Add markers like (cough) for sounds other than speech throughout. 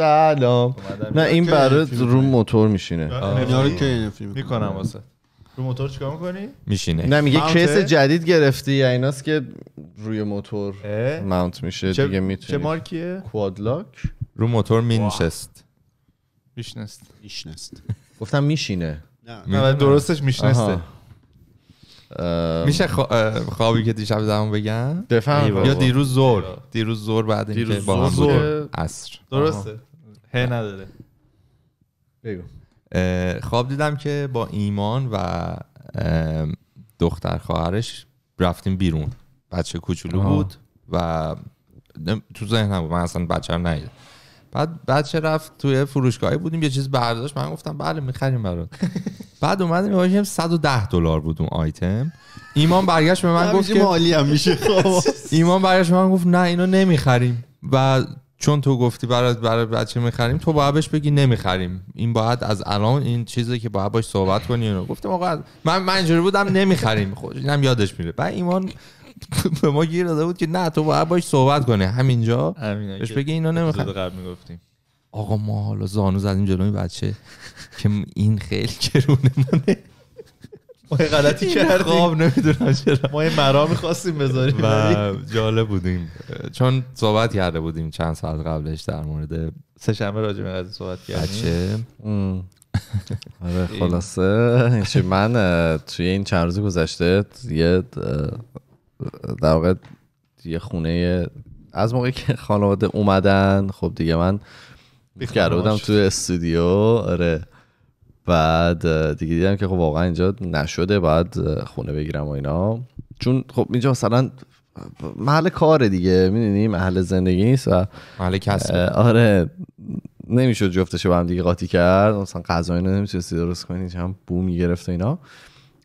سلام نه این برای رو موتور میشینه می رو میکنم آره. واسه رو موتور چیکار میکنی؟ میشینه نه میگه کیس جدید گرفتی یا یعنی ایناست که روی موتور ماونت میشه دیگه میتونی چه مارکیه؟ کوادلاک رو موتور مینشست میشنست میشنست گفتم میشینه نه درستش میشنسته میشه خوابی که دیشب زمان بگم یا دیروز زور دیروز زور بعد اینکه با هم عصر درسته ه نداره بگو خواب دیدم که با ایمان و دختر خواهرش رفتیم بیرون بچه کوچولو بود و تو ذهنم بود من اصلا بچه هم نهید. بعد بچه رفت توی فروشگاهی بودیم یه چیز برداشت من گفتم بله میخریم برات (laughs) بعد اومدیم یه 110 دلار بود اون آیتم ایمان برگشت به من گفت که هم میشه خب. (laughs) ایمان برگشت به من گفت نه اینو نمیخریم و چون تو گفتی برات برای بچه میخریم تو باید بهش بگی نمیخریم این باید از الان این چیزی که باید باش صحبت کنی اینو گفتم آقا من من اینجوری بودم نمیخریم خود خب، اینم یادش میره بعد ایمان (laughs) به ما گیر داده بود که نه تو باید باش صحبت کنی همینجا بهش بگی اینو نمیخریم آقا ما حالا زانو زدیم جلوی بچه که این خیلی گرونه ما غلطی کردیم خواب نمیدونم چرا ما این مرا میخواستیم بذاریم و جالب بودیم چون صحبت کرده بودیم چند ساعت قبلش در مورد سه شنبه راجع به قضیه صحبت کردیم (laughs) آره خلاصه من توی این چند روز گذشته یه در واقع یه خونه از موقعی که خانواده اومدن خب دیگه من کرده بودم توی استودیو آره بعد دیگه دیدم که خب واقعا اینجا نشده بعد خونه بگیرم و اینا چون خب اینجا مثلا محل کار دیگه میدونی محل زندگی نیست و محل کسب آره نمیشد جفتش با هم دیگه قاطی کرد مثلا نمیشه نمیتونستی درست کنی هم بو میگرفت و اینا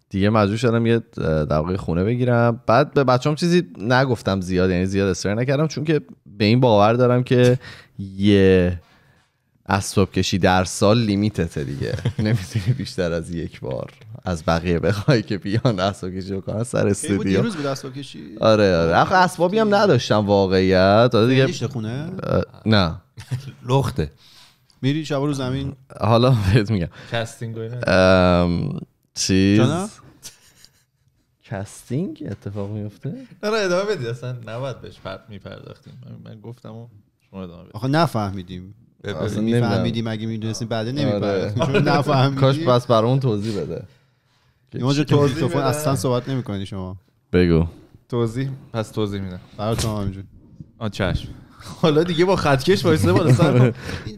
دیگه مجبور شدم یه در خونه بگیرم بعد به بچه‌ام چیزی نگفتم زیاد یعنی زیاد استر نکردم چون که به این باور دارم که یه اسباب کشی در سال لیمیتته دیگه (laughs) نمیتونی بیشتر از یک بار از بقیه بخوای که بیان اسباب کشی رو کنن سر استودیو روز بود اسباب کشی آره آره آخه اسبابی هم نداشتم واقعیت آره دیگه خونه نه لخته (laughs) میری شب رو زمین حالا بهت میگم کاستینگ چیز کاستینگ اتفاق میفته آره ادامه بدید اصلا نباید بهش میپرداختیم من گفتم شما ادامه آخه نفهمیدیم اصلا میفهمیدیم اگه میدونستیم بعد آره. نمیفهمیدیم (laughs) کاش بس اون توضیح بده اینجا توضیح اصلا صحبت نمیکنی شما بگو توضیح پس توضیح میدم براتون همینجور آ چشم حالا دیگه با خطکش وایساده بالا سر (laughs) این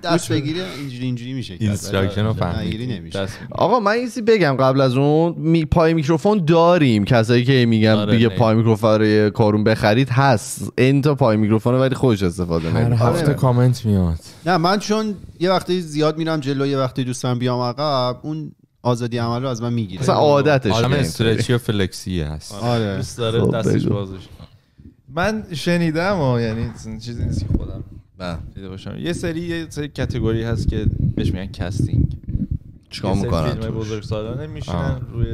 دست بگیری اینجوری اینجوری میشه اینستراکشن رو نمیشه آقا من اینو بگم قبل از اون می پای میکروفون داریم کسایی که میگم دیگه آره، پای میکروفون رو کارون بخرید هست این تا پای میکروفون ولی خوش استفاده هر هفته آره. کامنت میاد نه من چون یه وقتی زیاد میرم جلو یه وقتی دوستم بیام عقب اون آزادی عمل رو از من میگیره مثلا عادتش آدم استرچی و فلکسی هست آره. دوست داره خب، دستش بازش من شنیدم و یعنی چیزی نیست که خودم دیده باشم یه سری یه سری کتگوری هست که بهش میگن کاستینگ چیکار میکنن فیلم بزرگ سالانه میشینن روی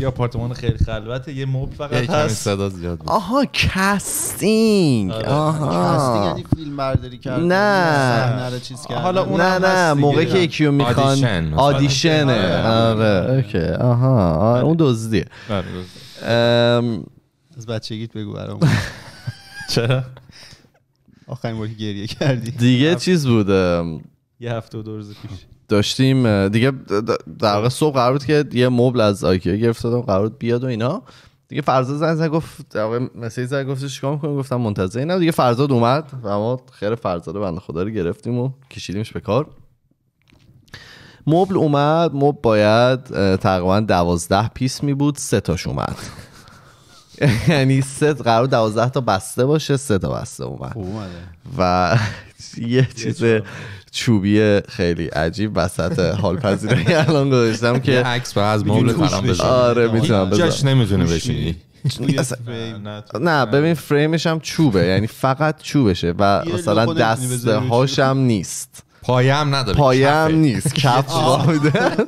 یه آپارتمان خیلی خلوته یه موب فقط هست صدا زیاد آها کاستینگ آره. آها کاستینگ یعنی فیلم برداری کردن نه یعنی نه چیز کردن حالا اون نه نه موقعی که یکیو میخوان آدیشنه آره اوکی آره. آره. آها اون دزدیه از بچگیت بگو برام (laughs) چرا آخرین باری گریه کردی دیگه چیز بود یه هفته دو روز پیش داشتیم دیگه در واقع صبح قرار بود که یه مبل از آیکیا گرفتادم قرار بود بیاد و اینا دیگه فرزاد زنگ زن گفت در مسیج زنگ گفت چیکار می‌کنی گفتم منتظر نه دیگه فرزاد اومد و ما خیر فرزاد بنده خدا رو گرفتیم و کشیدیمش به کار مبل اومد مبل باید تقریبا دوازده پیس می بود سه تاش اومد (laughs) یعنی سه قرار دوازده تا بسته باشه سه تا بسته اومد و (laughs) یه چیز چوبی خیلی عجیب وسط حال (laughs) الان گذاشتم که عکس از مبل بزنم آره میتونم بزنم جاش نمیتونه بشینی نه ببین فریمش هم چوبه یعنی فقط چوبشه و مثلا دسته هاشم نیست پایه نداره پایه نیست کف بوده (laughs)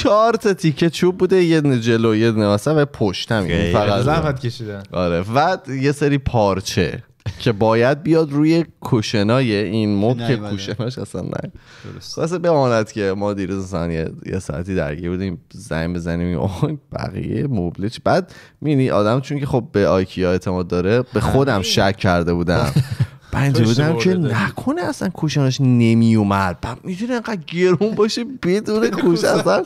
چهار تا تیکه چوب بوده یه جلو یه وسط و پشت هم فقط زحمت کشیدن آره و یه سری پارچه که باید بیاد روی کوشنای این مبل که کوشناش اصلا نه درست بماند که ما دیروز یه ساعتی درگیر بودیم زنگ بزنیم اون بقیه مبلچ بعد مینی آدم چون که خب به آیکیا اعتماد داره به خودم آره. شک کرده بودم (laughs) پنج بودم که نکنه اصلا کوشنش نمیومد میتونه انقدر گرون باشه بدون کوش اصلا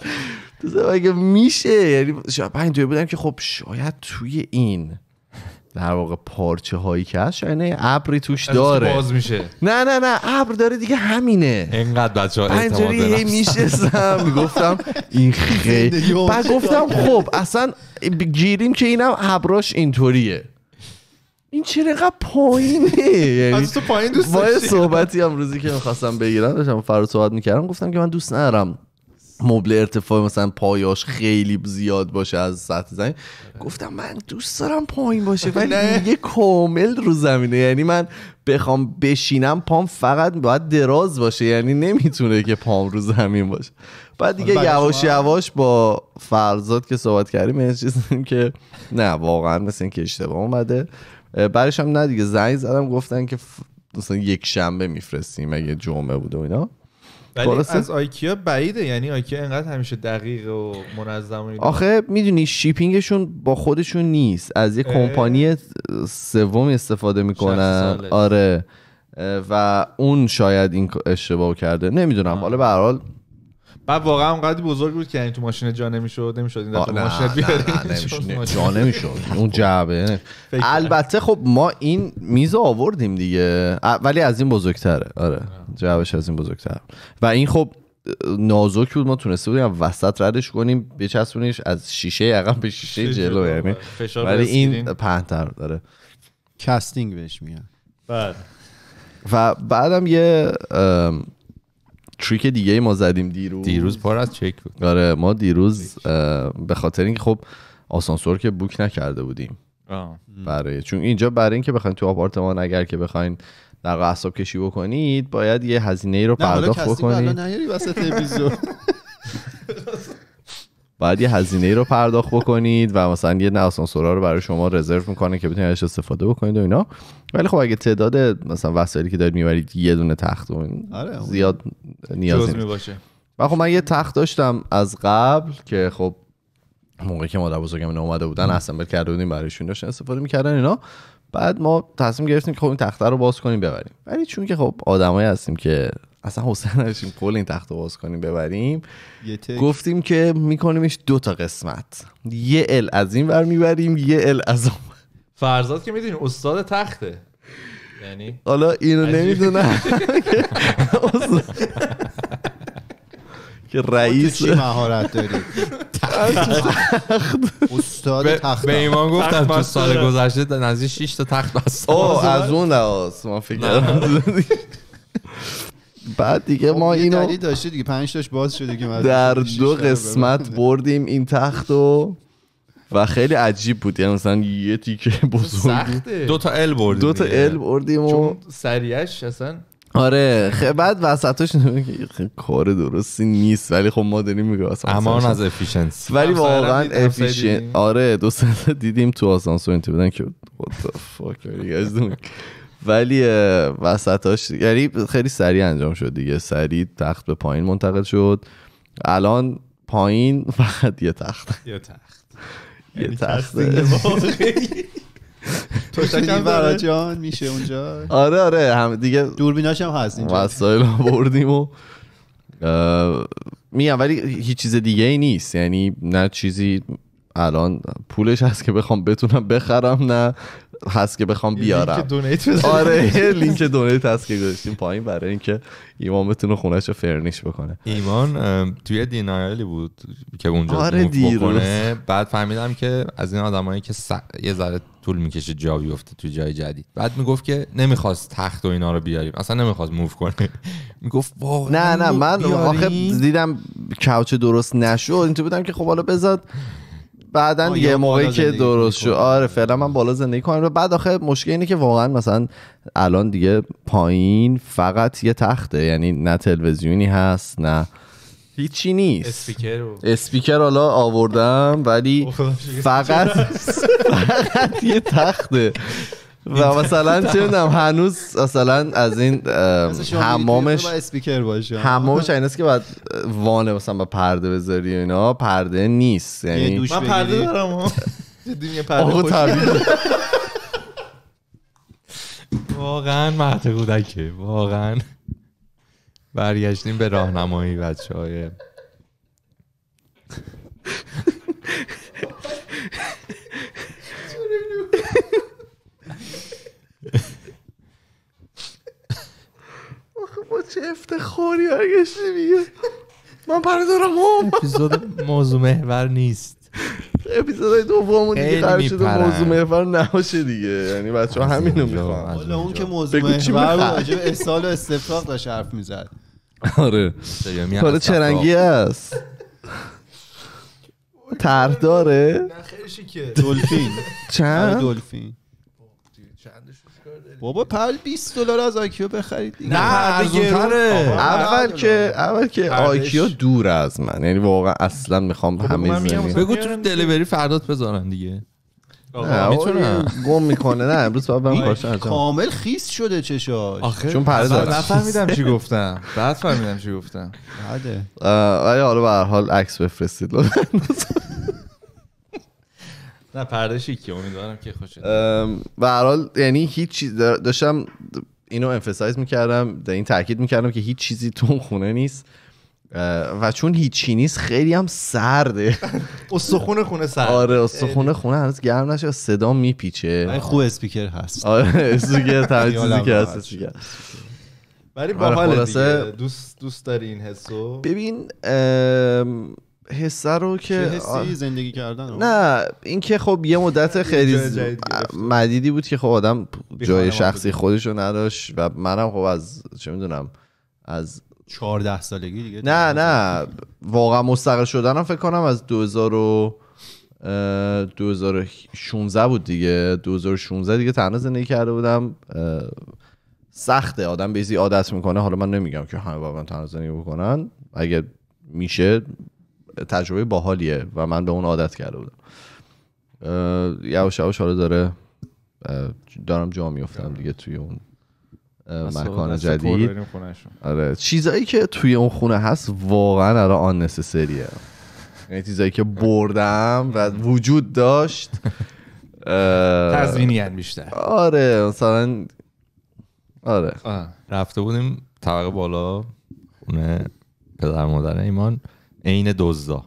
اگه میشه یعنی شاید بودم که خب شاید توی این در واقع پارچه هایی که هست شاید ابری توش داره باز میشه نه نه نه ابر داره دیگه همینه انقدر بچه ها پنجره میگفتم این خیلی بعد گفتم خب اصلا گیریم که اینم ابراش اینطوریه این چرا پایینه (laughs) یعنی تو پایین دوست وای صحبتی هم روزی که میخواستم بگیرم داشتم فرار صحبت میکردم گفتم که من دوست ندارم مبل ارتفاع مثلا پایاش خیلی زیاد باشه از سطح زمین گفتم من دوست دارم پایین باشه (laughs) ولی یه کامل رو زمینه یعنی من بخوام بشینم پام فقط باید دراز باشه یعنی نمیتونه که پام رو زمین باشه بعد دیگه یواش یواش با فرزاد که صحبت کردیم چیز که نه واقعا مثل اینکه اشتباه اومده برش هم نه دیگه زنگ زدم گفتن که مثلا یک شنبه میفرستیم اگه جمعه بوده و اینا ولی از آیکیا بعیده یعنی آیکیا انقدر همیشه دقیق و منظم آخه میدونی شیپینگشون با خودشون نیست از یه کمپانی سوم استفاده میکنن آره و اون شاید این اشتباه کرده نمیدونم حالا به بعد واقعا اونقدر بزرگ بود که این یعنی تو ماشین جا نمیشد نمیشد این دفعه ماشین (laughs) جا نمیشد اون جعبه البته خب ما این میز آوردیم دیگه ولی از این بزرگتره آره جعبش از این بزرگتر و این خب نازک بود ما تونسته بودیم وسط ردش کنیم بچسبونیش از شیشه عقب به شیشه جلو یعنی آره. ولی این پهنتر داره کاستینگ بهش میاد بعد و بعدم یه تریک دیگه ما زدیم دیروز دیروز پار از چک آره ما دیروز به خاطر اینکه خب آسانسور که بوک نکرده بودیم آه. برای چون اینجا برای اینکه بخواین تو آپارتمان اگر که بخواین در حساب کشی بکنید باید یه هزینه ای رو پرداخت بکنید نه (laughs) باید یه هزینه رو پرداخت بکنید و مثلا یه آسانسورا رو برای شما رزرو میکنه که بتونید ازش استفاده بکنید و اینا ولی خب اگه تعداد مثلا وسایلی که دارید میبرید یه دونه تخت و این آره، زیاد نیاز باشه و خب من یه تخت داشتم از قبل که خب موقعی که مادر بزرگم اومده بودن اسمبل کرده بودیم برایشون داشتن استفاده میکردن اینا بعد ما تصمیم گرفتیم که خب این تخته رو باز کنیم ببریم ولی چون که خب آدمایی هستیم که اصلا حسن نداشتیم کل این تخت باز کنیم ببریم گفتیم که میکنیمش دو تا قسمت یه ال از این ور میبریم یه ال از اون فرزاد که میدونیم استاد تخته یعنی حالا اینو نمیدونم (laughs) که رئیس مهارت داری استاد تخت به ایمان گفتم تو سال گذشته نزدیک 6 تا تخت بست (laughs) از اون واسه ما فکر (laughs) بعد دیگه خب، ما اینو داشته دیگه پنج تاش باز شده که در دو قسمت بردیم این تخت و و خیلی عجیب بود یعنی مثلا یه تیکه (laughs) خب، بزرگ سخته. دو تا ال بردیم دو تا ال بردیم و سریعش اصلا آره خب بعد وسطش (laughs) کار درستی نیست ولی خب ما داریم میگه امان از افیشنس ولی واقعا افیشن آره دو سه دیدیم تو آسانسور اینت بودن که what the fuck ولی وسطاش یعنی خیلی سریع انجام شد دیگه سریع تخت به پایین منتقل شد الان پایین فقط یه تخت یه تخت (laughs) یه یعنی تخت (laughs) تو یعنی جان میشه اونجا آره آره هم دیگه دوربیناش هم هست اینجا وسایل بردیم و میگم ولی هیچ چیز دیگه ای نیست یعنی نه چیزی الان پولش هست که بخوام بتونم بخرم نه هست که بخوام بیارم لینک دونیت آره لینک دونیت هست که گذاشتیم پایین برای اینکه ایمان بتونه خونهش رو فرنیش بکنه ایمان توی دینایلی بود که اونجا آره بکنه بعد فهمیدم که از این آدمایی که یه ذره طول میکشه جا بیفته تو جای جدید بعد میگفت که نمیخواست تخت و اینا رو بیاریم اصلا نمیخواست موو کنه (laughs) میگفت نه نه من آخه دیدم کاوچ درست نشد اینطور بودم که خب حالا بذار بعدا یه موقعی که درست شد آره فعلا من بالا زندگی کنم بعد آخه مشکل اینه که واقعا مثلا الان دیگه پایین فقط یه تخته یعنی نه تلویزیونی هست نه هیچی نیست اسپیکر اسپیکر حالا آوردم ولی فقط (laughs) فقط یه تخته و مثلا چه میدونم هنوز مثلا از این حمامش اسپیکر باشه حمامش این که بعد وانه مثلا با پرده بذاری اینا پرده نیست یعنی من پرده دارم (laughs) جدی پرده (laughs) واقعا مهد کودکه واقعا برگشتیم به راهنمایی بچه های (laughs) ما چه افتخاری برگشتی میگه من پردارم هم اپیزود موضوع محور نیست اپیزود دوممون دیگه قرار شده موضوع محور نباشه دیگه یعنی بچه ها همینو میخوان حالا اون که موضوع محور راجع اصال و استفراغ داشت حرف میزد آره کار چرنگی هست طرح داره نه خیلی شیکه دلفین چند آره، دلفین چندش بابا پل 20 دلار از آیکیو بخرید دیگه. نه دیگه اول که اول که آیکیو دور از من یعنی واقعا اصلا میخوام همه زمین بگو تو دلیوری فردات بذارن دیگه میتونه گم میکنه نه امروز باید برم کامل خیس شده چشاش چون پره داره نفهمیدم چی (laughs) گفتم بعد فهمیدم چی گفتم بعده ولی حالا به هر حال عکس بفرستید لطفا نه پرده که امیدوارم که خوشت و هر حال یعنی هیچ چیز داشتم اینو امفسایز میکردم در این تاکید میکردم که هیچ چیزی تو خونه نیست و چون هیچی نیست خیلی هم سرده (laughs) استخون خونه سرده آره استخون خونه هنوز گرم نشه صدا میپیچه من خوب اسپیکر هست آره اسپیکر تمیزی که هست ولی آره، با حال دوست دوست داری این حسو ببین حسه رو که حسی زندگی کردن نه اینکه خب یه مدت (laughs) خیلی مدیدی بود که خب آدم جای شخصی خودش رو نداشت و منم خب از چه میدونم از 14 سالگی دیگه نه نه واقعا مستقل شدنم فکر کنم از 2000 و 2016 بود دیگه 2016 دیگه تنها زندگی کرده بودم سخته آدم بیزی عادت میکنه حالا من نمیگم که همه واقعا تنها زندگی بکنن اگه میشه تجربه باحالیه و من به اون عادت کرده بودم یواش یواش حالا داره دارم جا میفتم دیگه توی اون مکان خب، جدید آره چیزایی که توی اون خونه هست واقعا الان آن نسسریه یعنی چیزایی که بردم و وجود داشت تزمینی بیشتر آره مثلا آره رفته بودیم طبق بالا خونه پدر مادر ایمان عین دزدا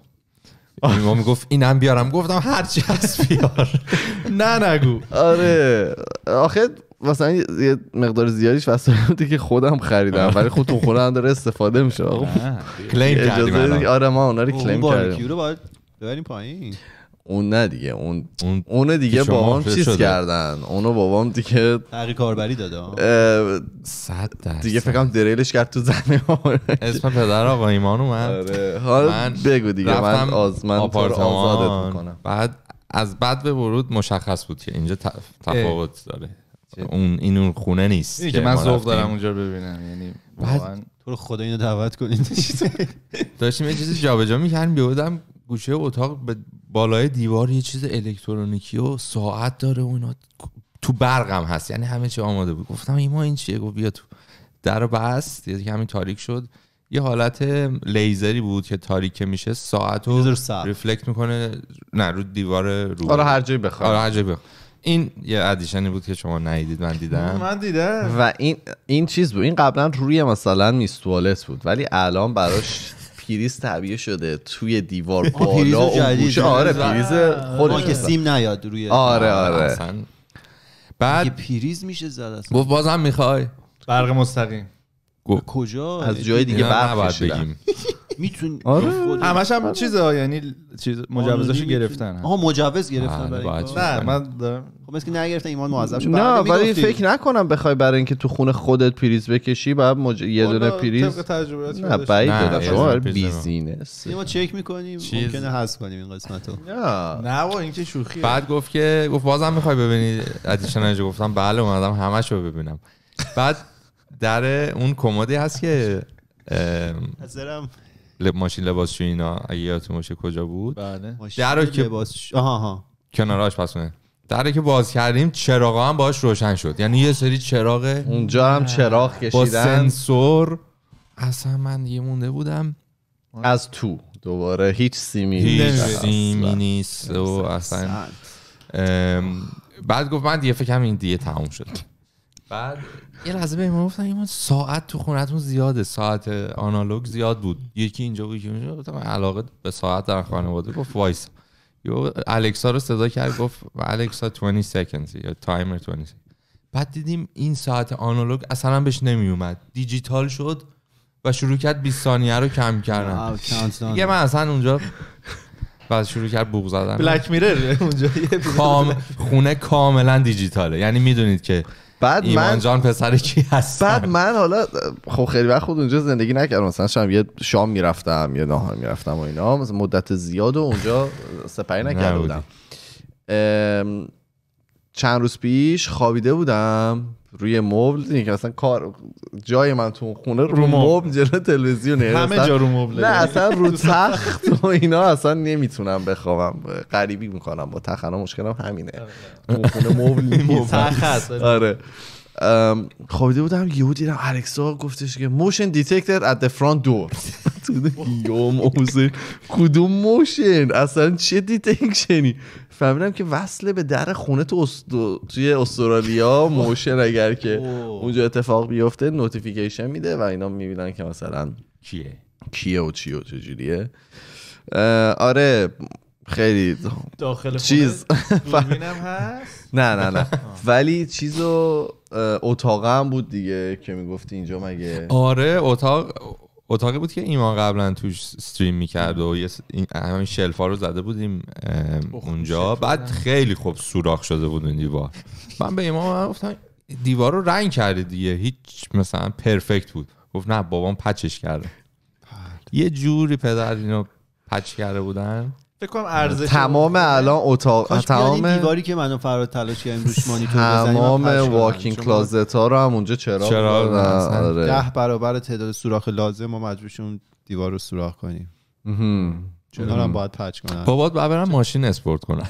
ما میگفت اینم بیارم گفتم هرچی هست بیار نه نگو آره آخه مثلا یه مقدار زیادیش وسایل بودی که خودم خریدم ولی خود تو خونه داره استفاده میشه کلیم خب. کردیم آره ما اونا رو کلیم کردیم پایین اون نه دیگه اون اون دیگه بابام چیز شده. کردن اونو بابام دیگه تغییر کاربری داده صد درصد دیگه دریلش کرد تو زنه (laughs) اسم پدر آقا ایمان اومد آره حالا من بگو دیگه من از من آپارتمان میکنم بعد از بعد به ورود مشخص بود که اینجا تفاوت داره اون این اون خونه نیست که, من ذوق دارم اونجا ببینم یعنی بعد تو رو خدا اینو دعوت کنید (laughs) (laughs) داشتیم یه چیزی جابجا میکردیم یهو گوشه اتاق به بالای دیوار یه چیز الکترونیکی و ساعت داره و اینا تو برقم هست یعنی همه چی آماده بود گفتم ایما این چیه گفت بیا تو در بست یه همین تاریک شد یه حالت لیزری بود که تاریک میشه ساعت رو ریفلکت میکنه نه رو دیوار رو آره هر جایی بخواد آره هر این یه ادیشنی بود که شما ندیدید من دیدم من دیدم و این این چیز بود این قبلا روی مثلا میستوالت بود ولی الان براش پریز تعبیه شده توی دیوار بالا آره پریز خودش که سیم نیاد روی آره آره بعد پریز میشه زد اصلا گفت بازم میخوای برق مستقیم کجا از جای دیگه برق بگیم (laughs) میتونی (laughs) آره همش هم آره. چیزا یعنی چیز مجوزش گرفتن آها مجوز گرفتن بله نه من خب که نگرفتن ایمان معذب شد نه ولی فکر نکنم بخوای برای اینکه تو خونه خودت پریز بکشی بعد یه دونه پریز نه بعید شما بیزینس ما چک میکنیم ممکنه هست کنیم این قسمتو نه نه این اینکه شوخی بعد گفت که گفت بازم میخوای ببینی ادیشن گفتم بله اومدم همشو ببینم بعد در اون کمدی هست که ماشین شو اینا اگه یادتون باشه کجا بود بله درو که لباس آها کناراش پسونه در که باز کردیم چراغ هم باش روشن شد یعنی یه سری چراغ اونجا هم چراغ کشیدن با سنسور اصلا من یه مونده بودم از تو دوباره هیچ سیمی هیچ سیمی بله. نیست و اصلا بعد گفت من دیگه فکرم این دیگه تموم شد بعد یه لحظه بهم گفتن ایمان ساعت تو خونتون زیاده ساعت آنالوگ زیاد بود یکی اینجا بود یکی اونجا من علاقه به ساعت در خانواده گفت وایس یو الکسا رو صدا کرد گفت الکسا 20 سکند یا تایمر 20 بعد دیدیم این ساعت آنالوگ اصلا بهش نمیومد دیجیتال شد و شروع کرد 20 ثانیه رو کم کردن یه من اصلا اونجا و شروع کرد بوق زدن بلک میرر اونجا خونه کاملا دیجیتاله یعنی میدونید که بعد من جان پسر کی هست بعد من حالا خب خیلی وقت خود اونجا زندگی نکردم مثلا شام یه شام میرفتم یه ناهار میرفتم و اینا مدت زیاد و اونجا سپری نکرده بودم چند روز پیش خوابیده بودم روی مبل که اصلا کار جای من تو خونه رو مبل جلو تلویزیون همه جا رو مبل نه اصلا رو (laughs) تخت و اینا اصلا نمیتونم بخوابم غریبی میکنم با تخنا مشکلم همینه آره. خونه مبل (laughs) تخت آره خوابیده بودم یهو دیدم الکسا گفتش که موشن دیتکتر ات دی فرانت دور تو یوم کدوم موشن اصلا چه دیتکشنی فهمیدم که وصله به در خونه تو توی استرالیا (laughs) موشن اگر که اونجا اتفاق بیفته نوتیفیکیشن میده و اینا میبینن که مثلا کیه کیه و چی و چجوریه آره خیلی داخل چیز (laughs) هست نه نه نه ولی چیزو اتاقم بود دیگه که میگفتی اینجا مگه آره اتاق اتاقی بود که ایمان قبلا توش استریم میکرد و یه همین شلفا رو زده بودیم اونجا بعد خیلی خوب سوراخ شده بود اون دیوار من به ایمان گفتم دیوار رو رنگ کرده دیگه هیچ مثلا پرفکت بود گفت نه بابام پچش کرده یه جوری پدر اینو پچ کرده بودن فکر کنم ارزش تمام الان اتاق تمام دیواری که منو فراد تلاش کردیم روش مانیتور تمام واکینگ کلازت ها رو هم اونجا چرا چرا آره. ده برابر تعداد سوراخ لازم ما مجبورشون دیوار رو سوراخ کنیم چون هم باید پچ کنن بابات برم ماشین اسپورت کنن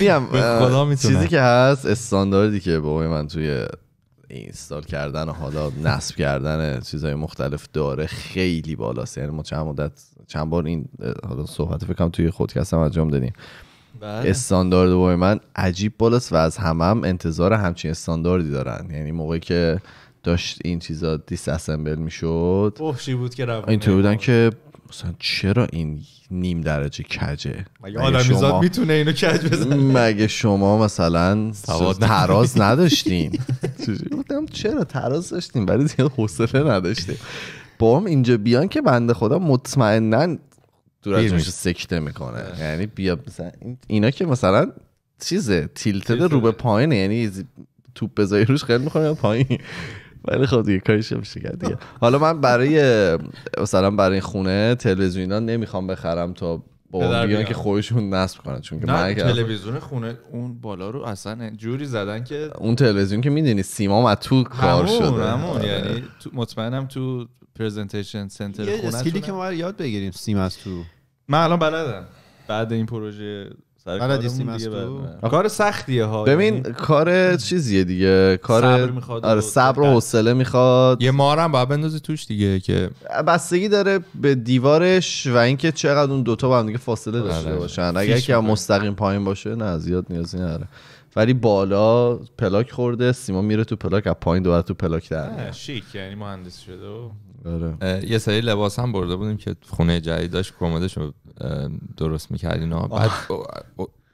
بیام (laughs) چیزی که هست استانداردی که بابای من توی اینستال کردن و حالا نصب کردن چیزهای مختلف داره خیلی بالاست یعنی ما چند مدت چند بار این حالا صحبت فکرم توی هم انجام دادیم بله. استاندارد بای من عجیب بالاست و از همم هم انتظار همچین استانداردی دارن یعنی موقعی که داشت این چیزا دیس اسمبل میشد اوه بود که این بودن که مثلا چرا این نیم درجه کجه مگه آدمیزاد شما... میتونه اینو کج بزنه مگه شما مثلا تراز نداشتین (laughs) گفتم چرا تراز داشتیم ولی زیاد حوصله نداشتیم با هم اینجا بیان که بنده خدا مطمئنا دور سکته میکنه یعنی بیا مثلا اینا که مثلا چیزه تیلتد رو به پایینه یعنی توپ بذاری روش خیلی میخوره پایین ولی خب دیگه کاریش میشه کرد دیگه حالا من برای مثلا برای خونه ها نمیخوام بخرم تا با بیان که خودشون نصب کنن چون که من تلویزیون خونه اون بالا رو اصلا جوری زدن که اون تلویزیون که میدونی سیما از تو کار شده همون آره. یعنی مطمئنم تو پرزنتیشن سنتر خونه اسکیلی که ما یاد بگیریم سیما از تو من الان بلدم بعد این پروژه کار سختیه ها ببین یعنی. کار چیزیه دیگه کار صبر آره صبر و حوصله میخواد یه مارم باید بندازی توش دیگه که بستگی داره به دیوارش و اینکه چقدر اون دوتا با هم دیگه فاصله آره. داشته باشن اگر که مستقیم پایین باشه نه زیاد نیازی نداره ولی بالا پلاک خورده سیما میره تو پلاک از پایین دوباره تو پلاک در شیک یعنی مهندس شده و آره. یه سری لباس هم برده بودیم که خونه جدید داشت کمدش درست میکردین بعد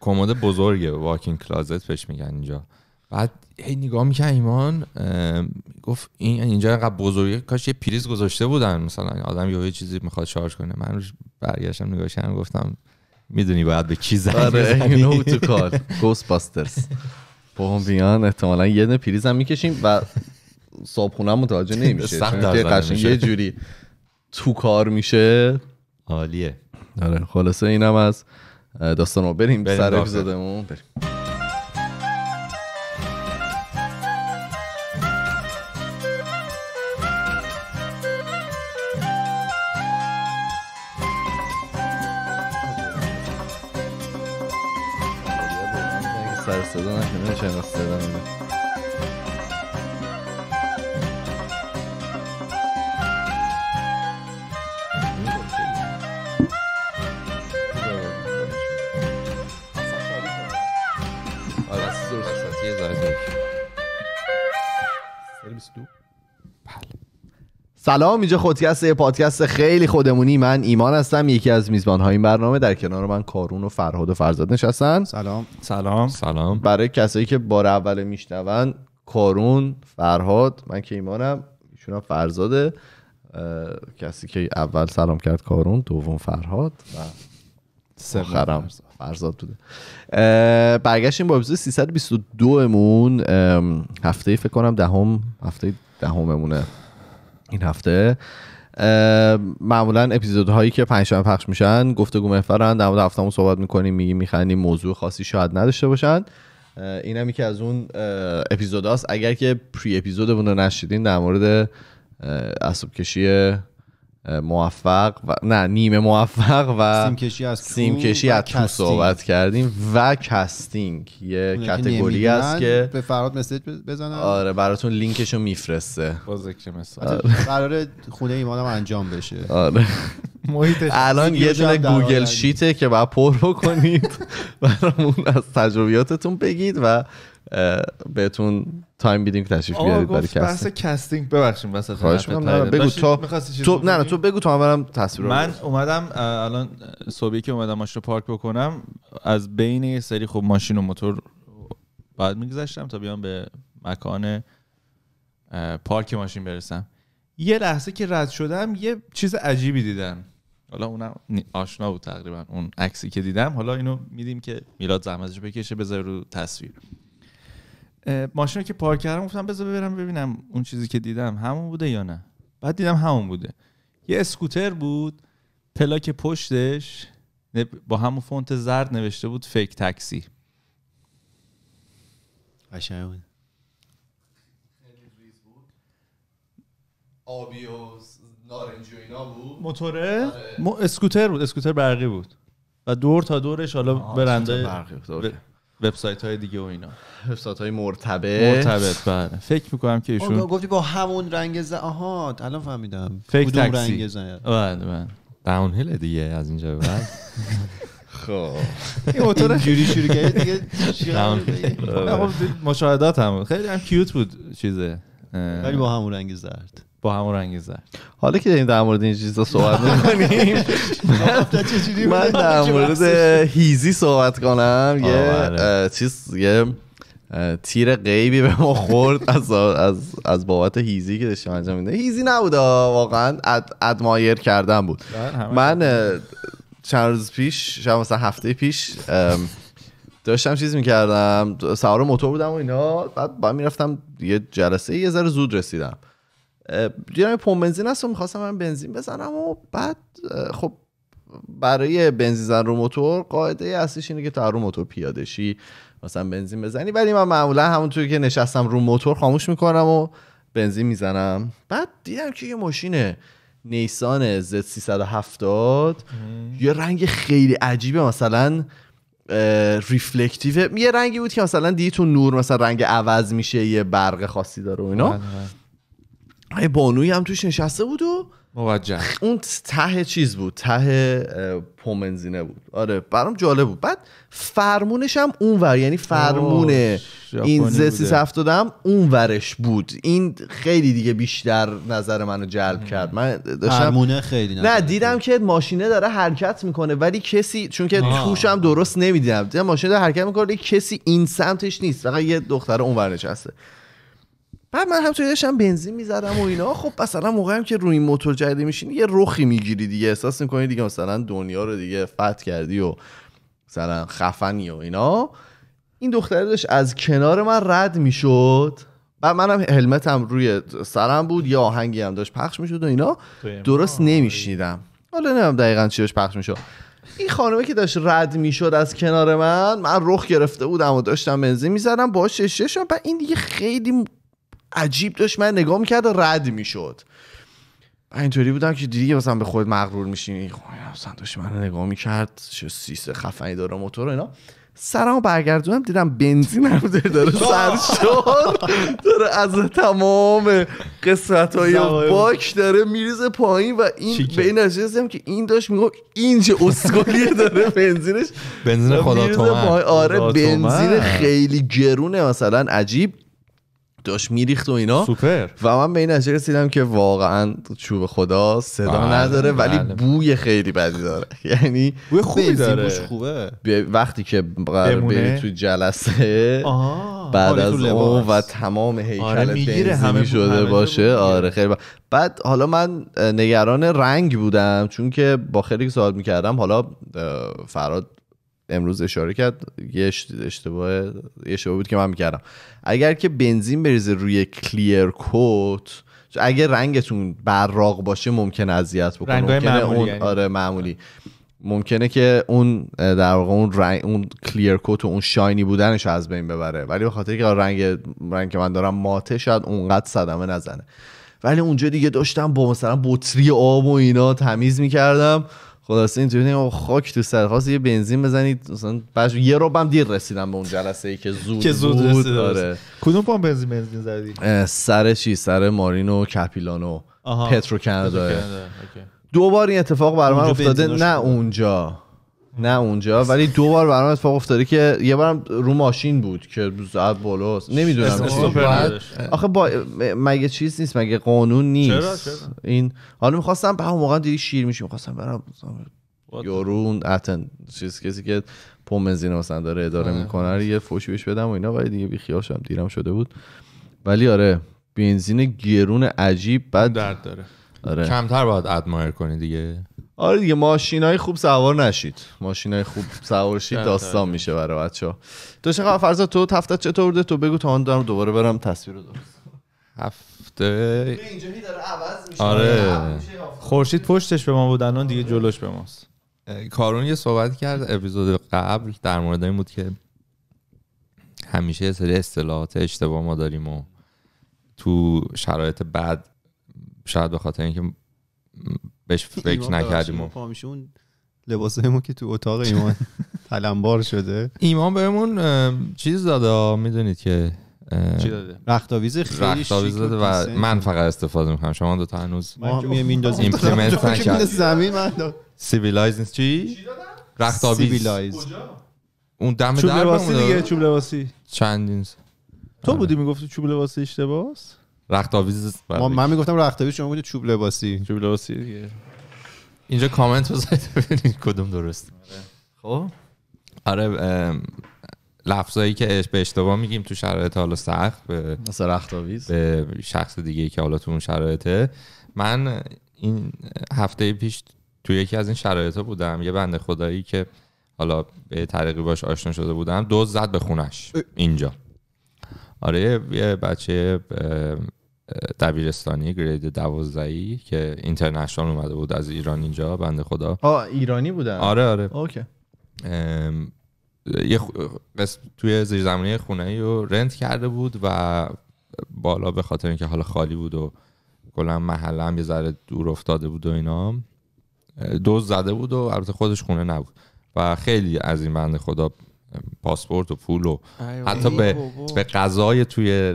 کمد بزرگه واکینگ کلازت پیش میگن اینجا بعد هی نگاه میکن ایمان گفت این اینجا اینقدر بزرگه کاش یه پریز گذاشته بودن مثلا آدم یه چیزی میخواد شارژ کنه من روش برگشتم نگاه کردم گفتم میدونی باید به کی زنگ آره، تو کار (laughs) بیان احتمالا یه دونه پریز هم میکشیم و صابخونه متوجه نمیشه چون که قشنگ یه جوری تو کار میشه عالیه آره خلاصه اینم از داستان ما بریم, بریم سر اپیزودمون بریم سر صدا سلام اینجا خودکست پادکست خیلی خودمونی من ایمان هستم یکی از میزبان های این برنامه در کنار من کارون و فرهاد و فرزاد نشستن سلام سلام سلام برای کسایی که بار اول میشنون کارون فرهاد من که ایمانم ایشون فرزاده کسی که اول سلام کرد کارون دوم فرهاد و سخرم فرزاد بوده برگشتیم با اپیزود 322 مون هفته فکر کنم دهم هفته دهممونه این هفته معمولا اپیزودهایی که پنجشنبه پخش میشن گفتگو محورن در مورد هفتهمون صحبت میکنیم میگیم میخندیم موضوع خاصی شاید نداشته باشن این هم که از اون اپیزوداست اگر که پری اپیزودمون رو نشیدین در مورد اصاب کشی موفق و نه نیمه موفق و کشی از سیم از تو صحبت کردیم و کستینگ یه کاتگوری است که به فراد مسیج آره براتون لینکشو میفرسته با ذکر مثال قرار خونه ایمانم انجام بشه آره (laughs) الان یه دونه گوگل شیته که باید پر بکنید (laughs) برامون از تجربیاتتون بگید و بهتون تایم بیدیم که تشریف بیارید برای کستینگ بحث کستینگ ببخشید خواهش بگو تو تو نه نه تو بگو تو تصویر من اومدم الان صبحی که اومدم ماشین رو پارک بکنم از بین یه سری خب ماشین و موتور بعد میگذشتم تا بیام به مکان پارک ماشین برسم یه لحظه که رد شدم یه چیز عجیبی دیدم حالا اونم آشنا بود تقریبا اون عکسی که دیدم حالا اینو میدیم که میلاد زحمتش بکشه بذاره رو تصویر ماشین که پارک کردم گفتم بذار ببرم ببینم اون چیزی که دیدم همون بوده یا نه بعد دیدم همون بوده یه اسکوتر بود پلاک پشتش با همون فونت زرد نوشته بود فیک تاکسی قشنگ بود آبی و نارنجی و اینا بود موتوره آره. اسکوتر بود اسکوتر برقی بود و دور تا دورش حالا برنده برقی وبسایت های دیگه و اینا وبسایت های مرتبط مرتبط بله فکر میکنم که ایشون گفتی با همون رنگ زن آها الان فهمیدم فکر کدوم رنگ زن بله بله داون هیل دیگه از اینجا به بعد (laughs) خب این موتور جوری شروع کرد دیگه (laughs) خب، مشاهدات هم خیلی هم کیوت بود چیزه ولی با همون رنگ زرد با همون رنگ زرد حالا که داریم در مورد این چیزا صحبت (laughs) میکنیم من در مورد هیزی صحبت کنم یه بله. چیز یه تیر غیبی به ما خورد (laughs) از از از بابت هیزی که داشتم انجام میده هیزی نبود واقعا ادمایر کردن بود بله، من چند روز پیش شاید مثلا هفته پیش داشتم چیز میکردم سوار موتور بودم و اینا بعد با میرفتم یه جلسه یه ذره زود رسیدم دیدم پمپ بنزین هست و میخواستم من بنزین بزنم و بعد خب برای بنزین زن رو موتور قاعده اصلیش اینه که تا رو موتور پیاده شی مثلا بنزین بزنی ولی من معمولا همونطوری که نشستم رو موتور خاموش میکنم و بنزین میزنم بعد دیدم که یه ماشین نیسان Z370 یه رنگ خیلی عجیبه مثلا ریفلکتیو یه رنگی بود که مثلا دیدی تو نور مثلا رنگ عوض میشه یه برق خاصی داره و اینا بله، بله. بانوی هم توش نشسته بود و اون ته چیز بود ته پومنزینه بود آره برام جالب بود بعد فرمونش هم اونور یعنی فرمون این ز دادم اون اونورش بود این خیلی دیگه بیشتر نظر منو جلب کرد من داشتم فرمونه خیلی نه دیدم که ماشینه داره حرکت میکنه ولی کسی چون که توش هم درست نمیدیدم دیدم ماشینه داره حرکت میکنه کسی این سمتش نیست فقط یه دختر اونور نشسته بعد من همطوری داشتم بنزین میزدم و اینا خب مثلا موقعی هم که روی موتور جدید میشین یه رخی میگیری دیگه احساس میکنی دیگه مثلا دنیا رو دیگه فتح کردی و مثلا خفنی و اینا این دختره داشت از کنار من رد میشد بعد منم هلمتم روی سرم بود یا آهنگی هم داشت پخش میشد و اینا درست نمیشنیدم حالا هم دقیقا چی داشت پخش میشد این خانمه که داشت رد میشد از کنار من من رخ گرفته بودم و داشتم بنزین میزدم باش ششم بعد این دیگه خیلی عجیب داشت من نگاه میکرد و رد میشد اینطوری بودم که دیگه مثلا به خود مغرور میشین مثلا خب، داشت من نگاه میکرد چه سیس خفنی داره موتور اینا سرمو برگردونم دیدم بنزین هم داره داره سرشار داره از تمام قسمت های باک داره میریزه پایین و این به این هم که این داشت میگو این چه داره بنزینش بنزین خدا آره بنزین خیلی گرونه مثلا عجیب داشت میریخت و اینا سوپر و من به این نتیجه رسیدم که واقعا چوب خدا صدا بله، نداره ولی بله. بوی خیلی بدی داره (laughs) یعنی بوی خوبی داره خوبه وقتی که بری تو جلسه بعد آره، از اون و تمام هیکل آره همه شده باشه آره خیلی با... بعد حالا من نگران رنگ بودم چون که با خیلی که سوال میکردم حالا فراد امروز اشاره کرد یه اشتباه اشتباه بود که من میکردم اگر که بنزین بریزه روی کلیر کوت اگر رنگتون براق باشه ممکن اذیت بکنه ممکنه معمولی یعنی. آره معمولی ممکنه که اون در واقع اون رنگ اون کلیر کوت و اون شاینی بودنش از بین ببره ولی به خاطر که رنگ رنگ که من دارم ماته شاید اونقدر صدمه نزنه ولی اونجا دیگه داشتم با مثلا بطری آب و اینا تمیز میکردم خلاصه اینجوری او خاک تو سر خواست یه بنزین بزنید مثلا بعد یه دیر رسیدم به اون جلسه ای که زود که زود بود آره. کدوم پام بنزین بنزین زدی سر چی سر مارینو کپیلانو پترو کانادا بار این اتفاق برام افتاده نه اونجا نه اونجا ولی دو بار برام اتفاق افتاده که یه بارم رو ماشین بود که زد بالاست نمیدونم آخه با... مگه چیز نیست مگه قانون نیست این حالا میخواستم به همون موقع دیگه شیر میشیم میخواستم برم یارون اتن چیز کسی که پم بنزین مثلا داره اداره میکنه یه فوشی بهش بدم و اینا ولی دیگه خیال شدم دیرم شده بود ولی آره بنزین گرون عجیب بعد درد داره آره. کمتر باید ادمایر کنی دیگه آره دیگه ماشینای خوب سوار نشید ماشینای خوب سوار شید داستان میشه برای بچه ها تو چقدر فرضا تو هفته چطور تو بگو تا آن دارم دوباره برم تصویر رو هفته آره خورشید پشتش به ما بود الان دیگه جلوش به ماست کارون یه صحبت کرد اپیزود قبل در مورد این بود که همیشه یه سری اصطلاحات اشتباه ما داریم و تو شرایط بعد شاید به خاطر اینکه بهش فکر نکردیم و لباس ما که تو اتاق ایمان (laughs) تلمبار شده ایمان بهمون چیز داده میدونید که رختاویز خیلی رختاویز داده و من فقط استفاده میکنم شما دو تا هنوز ما میندازیم ایمپلمنت نکرد زمین من سیویلایز چی رختاویز سیویلایز اون دم در چوب لباسی دیگه چوب لباسی چندین تو آره. بودی میگفتی چوب لباسی اشتباس رخت آویز ما من میگفتم رخت آویز شما بودی چوب لباسی چوب لباسی دیگه اینجا کامنت بذارید ببینید کدوم درست آره. خب آره لفظایی که به اشتباه میگیم تو شرایط حالا سخت به مثلا رخت آویز به شخص دیگه که حالا تو اون شرایطه من این هفته پیش تو یکی از این شرایط بودم یه بنده خدایی که حالا به طریقی باش آشنا شده بودم دو زد به خونش اینجا آره یه بچه دبیرستانی گرید دوازدهی که اینترنشنال اومده بود از ایران اینجا بنده خدا آه ایرانی بودن آره آره اوکی یه قسم توی زیرزمینی خونه ای رو رنت کرده بود و بالا به خاطر اینکه حالا خالی بود و کلا محله هم یه ذره دور افتاده بود و اینا دوز زده بود و البته خودش خونه نبود و خیلی از این بنده خدا پاسپورت و پول و حتی به, به غذای توی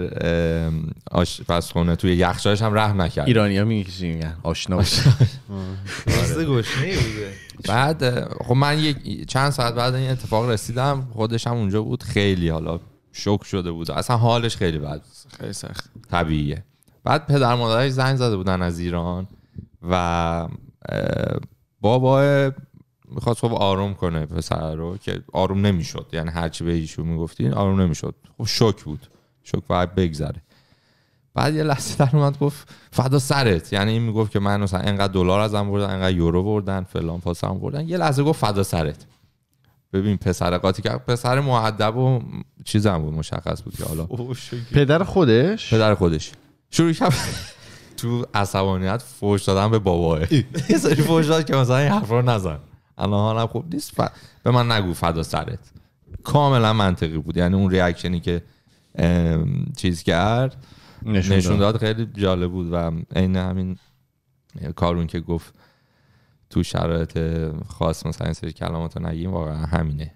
آشپزخونه توی یخچالش هم رحم نکرد ایرانی ها میگیشیم یعنی آشنا (laughs) آره. بوده بعد خب من یک چند ساعت بعد این اتفاق رسیدم خودش هم اونجا بود خیلی حالا شوک شده بود اصلا حالش خیلی بد خیلی سخت طبیعیه بعد پدر مادرش زنگ زده بودن از ایران و بابا میخواست خب آروم کنه پسر رو که آروم نمیشد یعنی هرچی به ایشون میگفتین آروم نمیشد خب شوک بود شوک باید بگذره بعد یه لحظه در اومد گفت فدا سرت یعنی این میگفت که من مثلا انقدر دلار ازم بردن انقدر یورو بردن فلان فاسم بردن یه لحظه گفت فدا سرت ببین پسر قاطی که پسر معدب و چیزم بود مشخص بود که حالا (laughs) پدر خودش پدر خودش شروع کرد تو عصبانیت فوش دادن به بابا یه سری فوش که مثلا این رو نزن الان حالم خوب نیست ف... به من نگو فدا سرت کاملا منطقی بود یعنی اون ریاکشنی که چیز کرد نشون, داد خیلی جالب بود و عین همین کارون که گفت تو شرایط خاص مثلا این سری کلمات رو نگیم واقعا همینه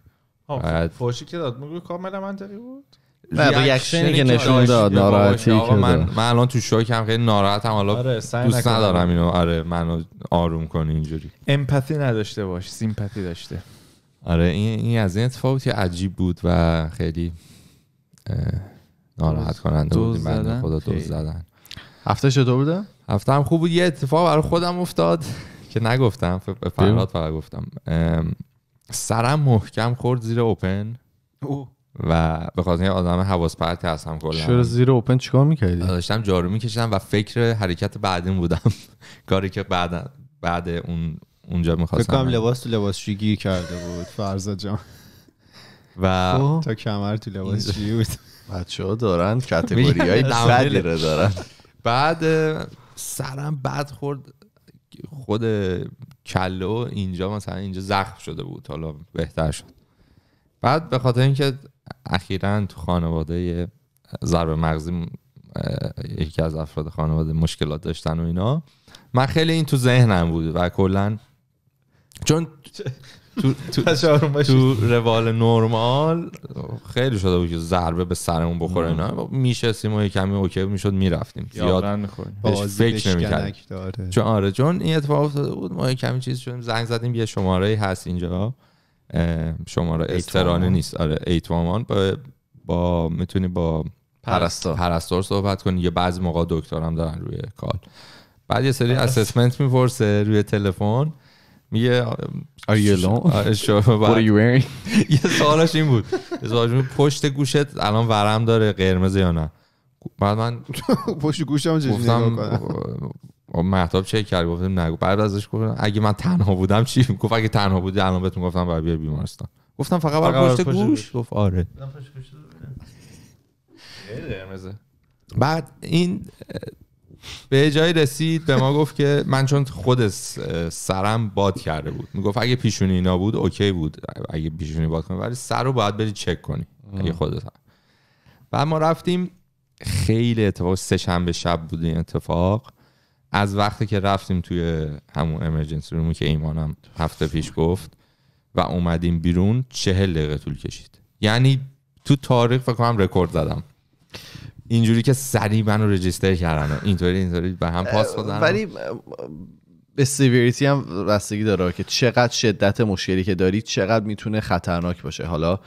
فوشی که داد میگوی کاملا منطقی بود ریاکشنی که نشون داد ناراحتی که من من الان تو شوکم خیلی ناراحتم حالا آره، دوست ندارم اینو آره منو آروم کنی اینجوری امپاتی نداشته باش سیمپاتی داشته آره این, این از این اتفاقی عجیب بود و خیلی ناراحت کننده بود بعد خدا دوز زدن هفته چطور بوده هفته هم خوب بود یه اتفاق برای خودم افتاد که نگفتم فرات فقط گفتم سرم محکم خورد زیر اوپن و به خاطر آدم حواس پرت هستم کلا چرا زیر اوپن چیکار میکردی داشتم جارو میکشیدم و فکر حرکت بعدیم بودم (laughs) کاری که بعد بعد اون اونجا میخواستم فکر لباس تو لباس گیر کرده بود فرزا جان و خب. تا کمر تو لباسشویی بود بچه ها دارن کتگوری های (laughs) بدیره دارن بعد سرم بد خورد خود کلو اینجا مثلا اینجا زخم شده بود حالا بهتر شد بعد به خاطر اینکه اخیرا تو خانواده ضربه مغزی یکی از افراد خانواده مشکلات داشتن و اینا من خیلی این تو ذهنم بود و کلا چون تو, تو, (laughs) تو روال نرمال خیلی شده بود که ضربه به سرمون بخوره اینا میشستیم و یه کمی اوکی میشد میرفتیم زیاد فکر نمیکرد چون آره چون این اتفاق افتاده بود ما یه کمی چیز شدیم زنگ زدیم یه شماره هست اینجا شماره استرانه نیست آره ایتوامان با, با میتونی با پرستار پرستار صحبت کنی یا بعضی موقع دکتر هم دارن روی کال بعد یه سری اسسمنت میپرسه روی تلفن میگه Are you alone? آره، (laughs) What are you wearing? (laughs) یه سوالش این بود پشت گوشت الان ورم داره قرمز یا نه بعد من (laughs) پشت گوشم چه گفتم خب مهتاب چک کرد گفتم نگو بعد ازش گفتم اگه من تنها بودم چی گفت اگه تنها بودی الان بهتون گفتم برای بیا بیمارستان گفتم فقط برای پشت گوش گفت آره بعد این به جای رسید به ما گفت که من چون خود سرم باد کرده بود میگفت اگه پیشونی اینا بود اوکی بود اگه پیشونی باد کنه ولی سر رو باید بری چک کنی اگه خودت بعد ما رفتیم خیلی اتفاق سه شنبه شب بود این اتفاق از وقتی که رفتیم توی همون امرجنسی رومی که ایمانم هفته پیش گفت و اومدیم بیرون چهل دقیقه طول کشید یعنی تو تاریخ فکر کنم رکورد زدم اینجوری که سریع منو رجیستر کردن اینطوری اینطوری به هم پاس دادن ولی به سیویریتی هم بستگی داره که چقدر شدت مشکلی که دارید چقدر میتونه خطرناک باشه حالا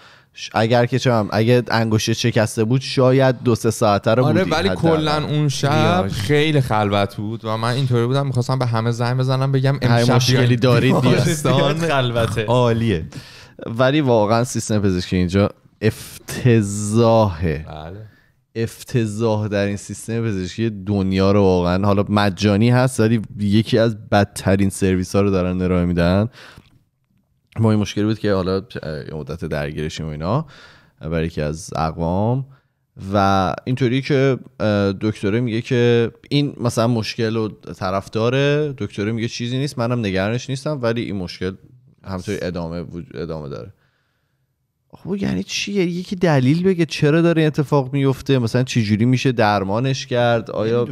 اگر که چم اگه شکسته بود شاید دو سه ساعته رو آره ولی کلا اون شب خیلی خلوت بود و من اینطوری بودم میخواستم به همه زنگ بزنم بگم امشب مشکلی دارید دیستان (laughs) خلوته عالیه ولی واقعا سیستم پزشکی اینجا افتضاحه بله. افتضاح در این سیستم پزشکی دنیا رو واقعا حالا مجانی هست ولی یکی از بدترین سرویس ها رو دارن ارائه میدن ما این مشکلی بود که حالا یه مدت درگیرشیم و اینا برای یکی از اقوام و اینطوری که دکتره میگه که این مثلا مشکل و طرف داره دکتره میگه چیزی نیست منم نگرانش نیستم ولی این مشکل همطوری ادامه ادامه داره خب یعنی چیه یکی دلیل بگه چرا داره این اتفاق میفته مثلا چجوری میشه درمانش کرد آیا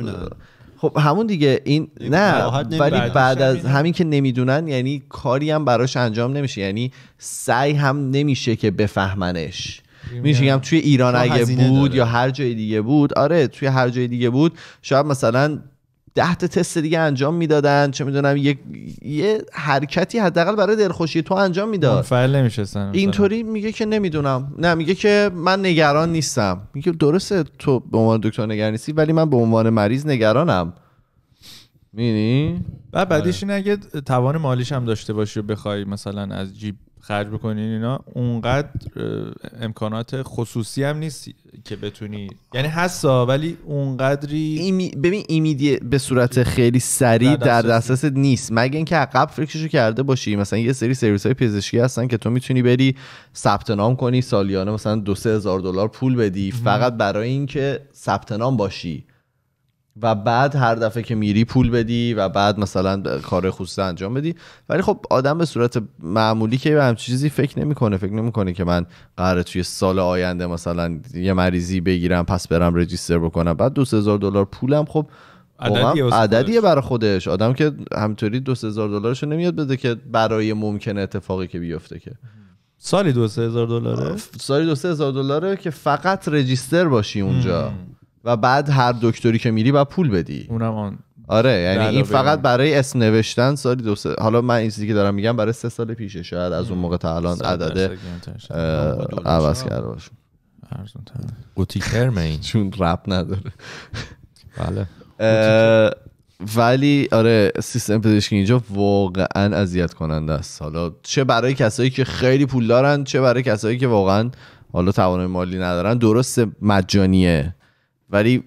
خب همون دیگه این یعنی نه ولی بعد از همین که نمیدونن یعنی کاری هم براش انجام نمیشه یعنی سعی هم نمیشه که بفهمنش هم توی ایران اگه بود یا هر جای دیگه بود آره توی هر جای دیگه بود شاید مثلا ده تا تست دیگه انجام میدادن چه میدونم یه حرکتی حداقل برای دلخوشی تو انجام میداد فعل نمیشستن اینطوری میگه که نمیدونم نه میگه که من نگران نیستم میگه درسته تو به عنوان دکتر نگران نیستی ولی من به عنوان مریض نگرانم میدونی؟ بعد بعدش آره. اگه توان مالیش هم داشته باشی و بخوای مثلا از جیب خرج بکنین اینا اونقدر امکانات خصوصی هم نیست که بتونی یعنی حسا ولی اونقدری ببین ایمیدی به صورت خیلی سریع در دسترس نیست مگه اینکه عقب فکرشو کرده باشی مثلا یه سری سرویس های پزشکی هستن که تو میتونی بری ثبت نام کنی سالیانه مثلا دو سه هزار دلار پول بدی فقط برای اینکه ثبت نام باشی و بعد هر دفعه که میری پول بدی و بعد مثلا کار خصوصی انجام بدی ولی خب آدم به صورت معمولی که به همچین چیزی فکر نمیکنه فکر نمیکنه که من قراره توی سال آینده مثلا یه مریضی بگیرم پس برم رجیستر بکنم بعد دو هزار دلار پولم خب عددیه, عددیه برای خودش آدم که همطوری دو هزار دلارشو نمیاد بده که برای ممکن اتفاقی که بیفته که سالی دو هزار دلاره سالی دو هزار دلاره که فقط رجیستر باشی اونجا و بعد هر دکتری که میری و پول بدی اونم آن آره یعنی این فقط برای اسم نوشتن سالی دو سال حالا من این چیزی که دارم میگم برای سه سال پیشه شاید از اون موقع تا الان عدده عوض کرده باشه قوطی این (laughs) چون رپ نداره بله ولی آره سیستم پزشکی اینجا واقعا اذیت کننده است حالا چه برای کسایی که خیلی پول دارن چه برای کسایی که واقعا حالا توانای مالی ندارن درست مجانیه ولی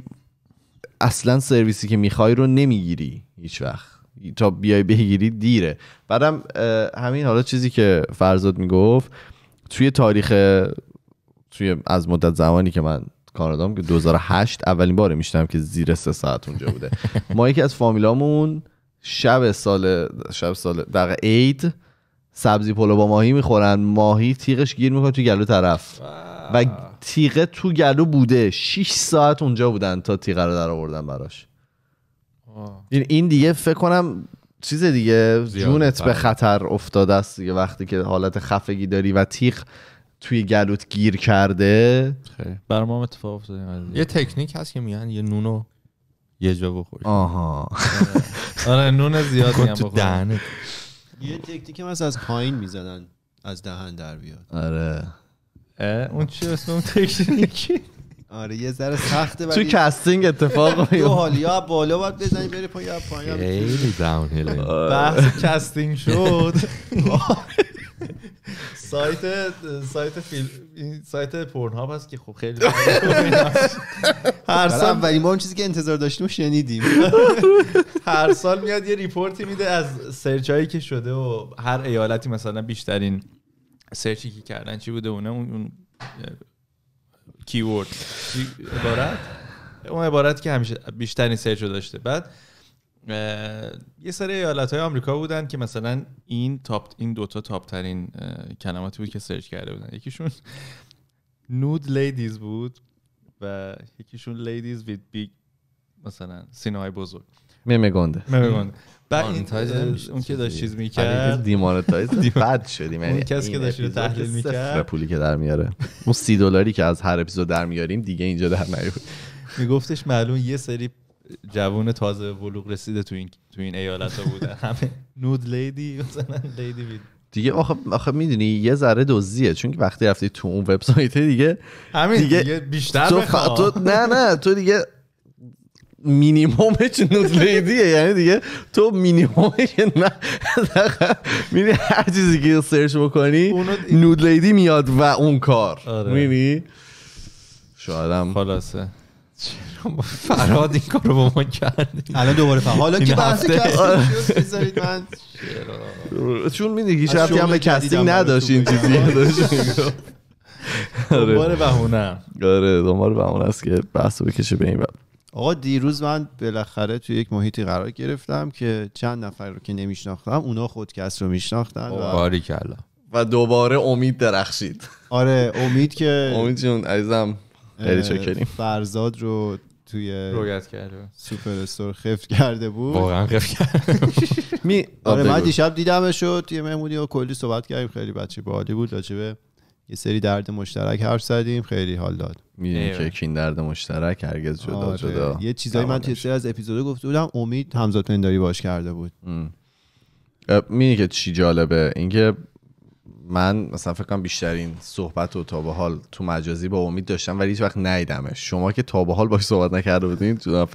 اصلا سرویسی که میخوای رو نمیگیری هیچ وقت تا بیای بگیری دیره بعدم همین حالا چیزی که فرزاد میگفت توی تاریخ توی از مدت زمانی که من کانادام که 2008 اولین باره میشتم که زیر سه ساعت اونجا بوده (laughs) ما یکی از فامیلامون شب سال شب سال دقیقه عید سبزی پلو با ماهی میخورن ماهی تیغش گیر میکنه توی گلو طرف و تیغه تو گلو بوده 6 ساعت اونجا بودن تا تیغه رو در آوردن براش این دیگه فکر کنم چیز دیگه جونت به خطر افتاده است دیگه وقتی که حالت خفگی داری و تیغ توی گلوت گیر کرده بر ما اتفاق افتاده یه تکنیک هست که میگن یه نونو یه جا بخوری آها آره, آره، نون زیاد خب میگن تو یه تکنیک هم از پایین میزدن از دهن در بیاد آره اون چی اسم اون تکنیکی آره یه ذره سخته تو کستینگ اتفاق میفته تو حالیا بالا باید بزنی بری پایین یا پایین خیلی داون هیل بحث کستینگ شد سایت سایت فیلم سایت پورن هاب هست که خب خیلی هر سال ولی ما اون چیزی که انتظار داشتیم شنیدیم هر سال میاد یه ریپورتی میده از سرچ که شده و هر ایالتی مثلا بیشترین سرچی که کردن چی بوده اونه اون کیورد عبارت اون عبارت که همیشه بیشترین سرچ رو داشته بعد یه سری ایالت های آمریکا بودن که مثلا این تاپ این دوتا تاپ ترین کلماتی بود که سرچ کرده بودن یکیشون (laughs) نود لیدیز بود و یکیشون لیدیز وید بیگ مثلا سینه های بزرگ ممه بعد اون که داشت چیز میکرد دیمانتایز بد شدیم یعنی اون کسی که داشت تحلیل میکرد پولی که در میاره اون سی دلاری که از هر اپیزود در میاریم دیگه اینجا در نیاد میگفتش معلوم یه سری جوون تازه بلوغ رسیده تو این تو این ایالت ها بوده (laughs) همه نود لیدی مثلا لیدی بید. دیگه آخه آخه میدونی یه ذره دوزیه چون وقتی رفتی تو اون وبسایت دیگه همین دیگه, بیشتر تو, نه نه تو دیگه مینیمومش نودلیدیه یعنی دیگه تو مینیمومش نه میری هر چیزی که سرچ بکنی نودلیدی میاد و اون کار میبینی شایدم خلاصه فراد این کارو با ما کردیم الان دوباره فهم حالا که بحث کستینگ من چون میدیگی شرطی هم به کستینگ نداشت این چیزی دوباره بهونه آره دوباره بهونه است که بحث بکشه به این آقا دیروز من بالاخره توی یک محیطی قرار گرفتم که چند نفر رو که نمیشناختم اونا خودکست رو میشناختن و... کلا و دوباره امید درخشید آره امید که (laughs) امید جون عزیزم خیلی فرزاد رو توی رویت کرده سوپر استور خفت کرده بود واقعا خفت کرده (laughs) می آره من دیشب دیدمش شد یه مهمونی و کلی صحبت کردیم خیلی بچه باحالی بود راجبه یه سری درد مشترک حرف زدیم خیلی حال داد میدونی که کین درد مشترک هرگز جدا آره. جدا یه چیزایی من توی از اپیزود گفته بودم امید همزاد پنداری باش کرده بود میدونی که چی جالبه اینکه من مثلا فکر کنم بیشترین صحبت و تا تو مجازی با امید داشتم ولی هیچ وقت ندیدمش شما که تا به حال باش صحبت نکرده بودین تو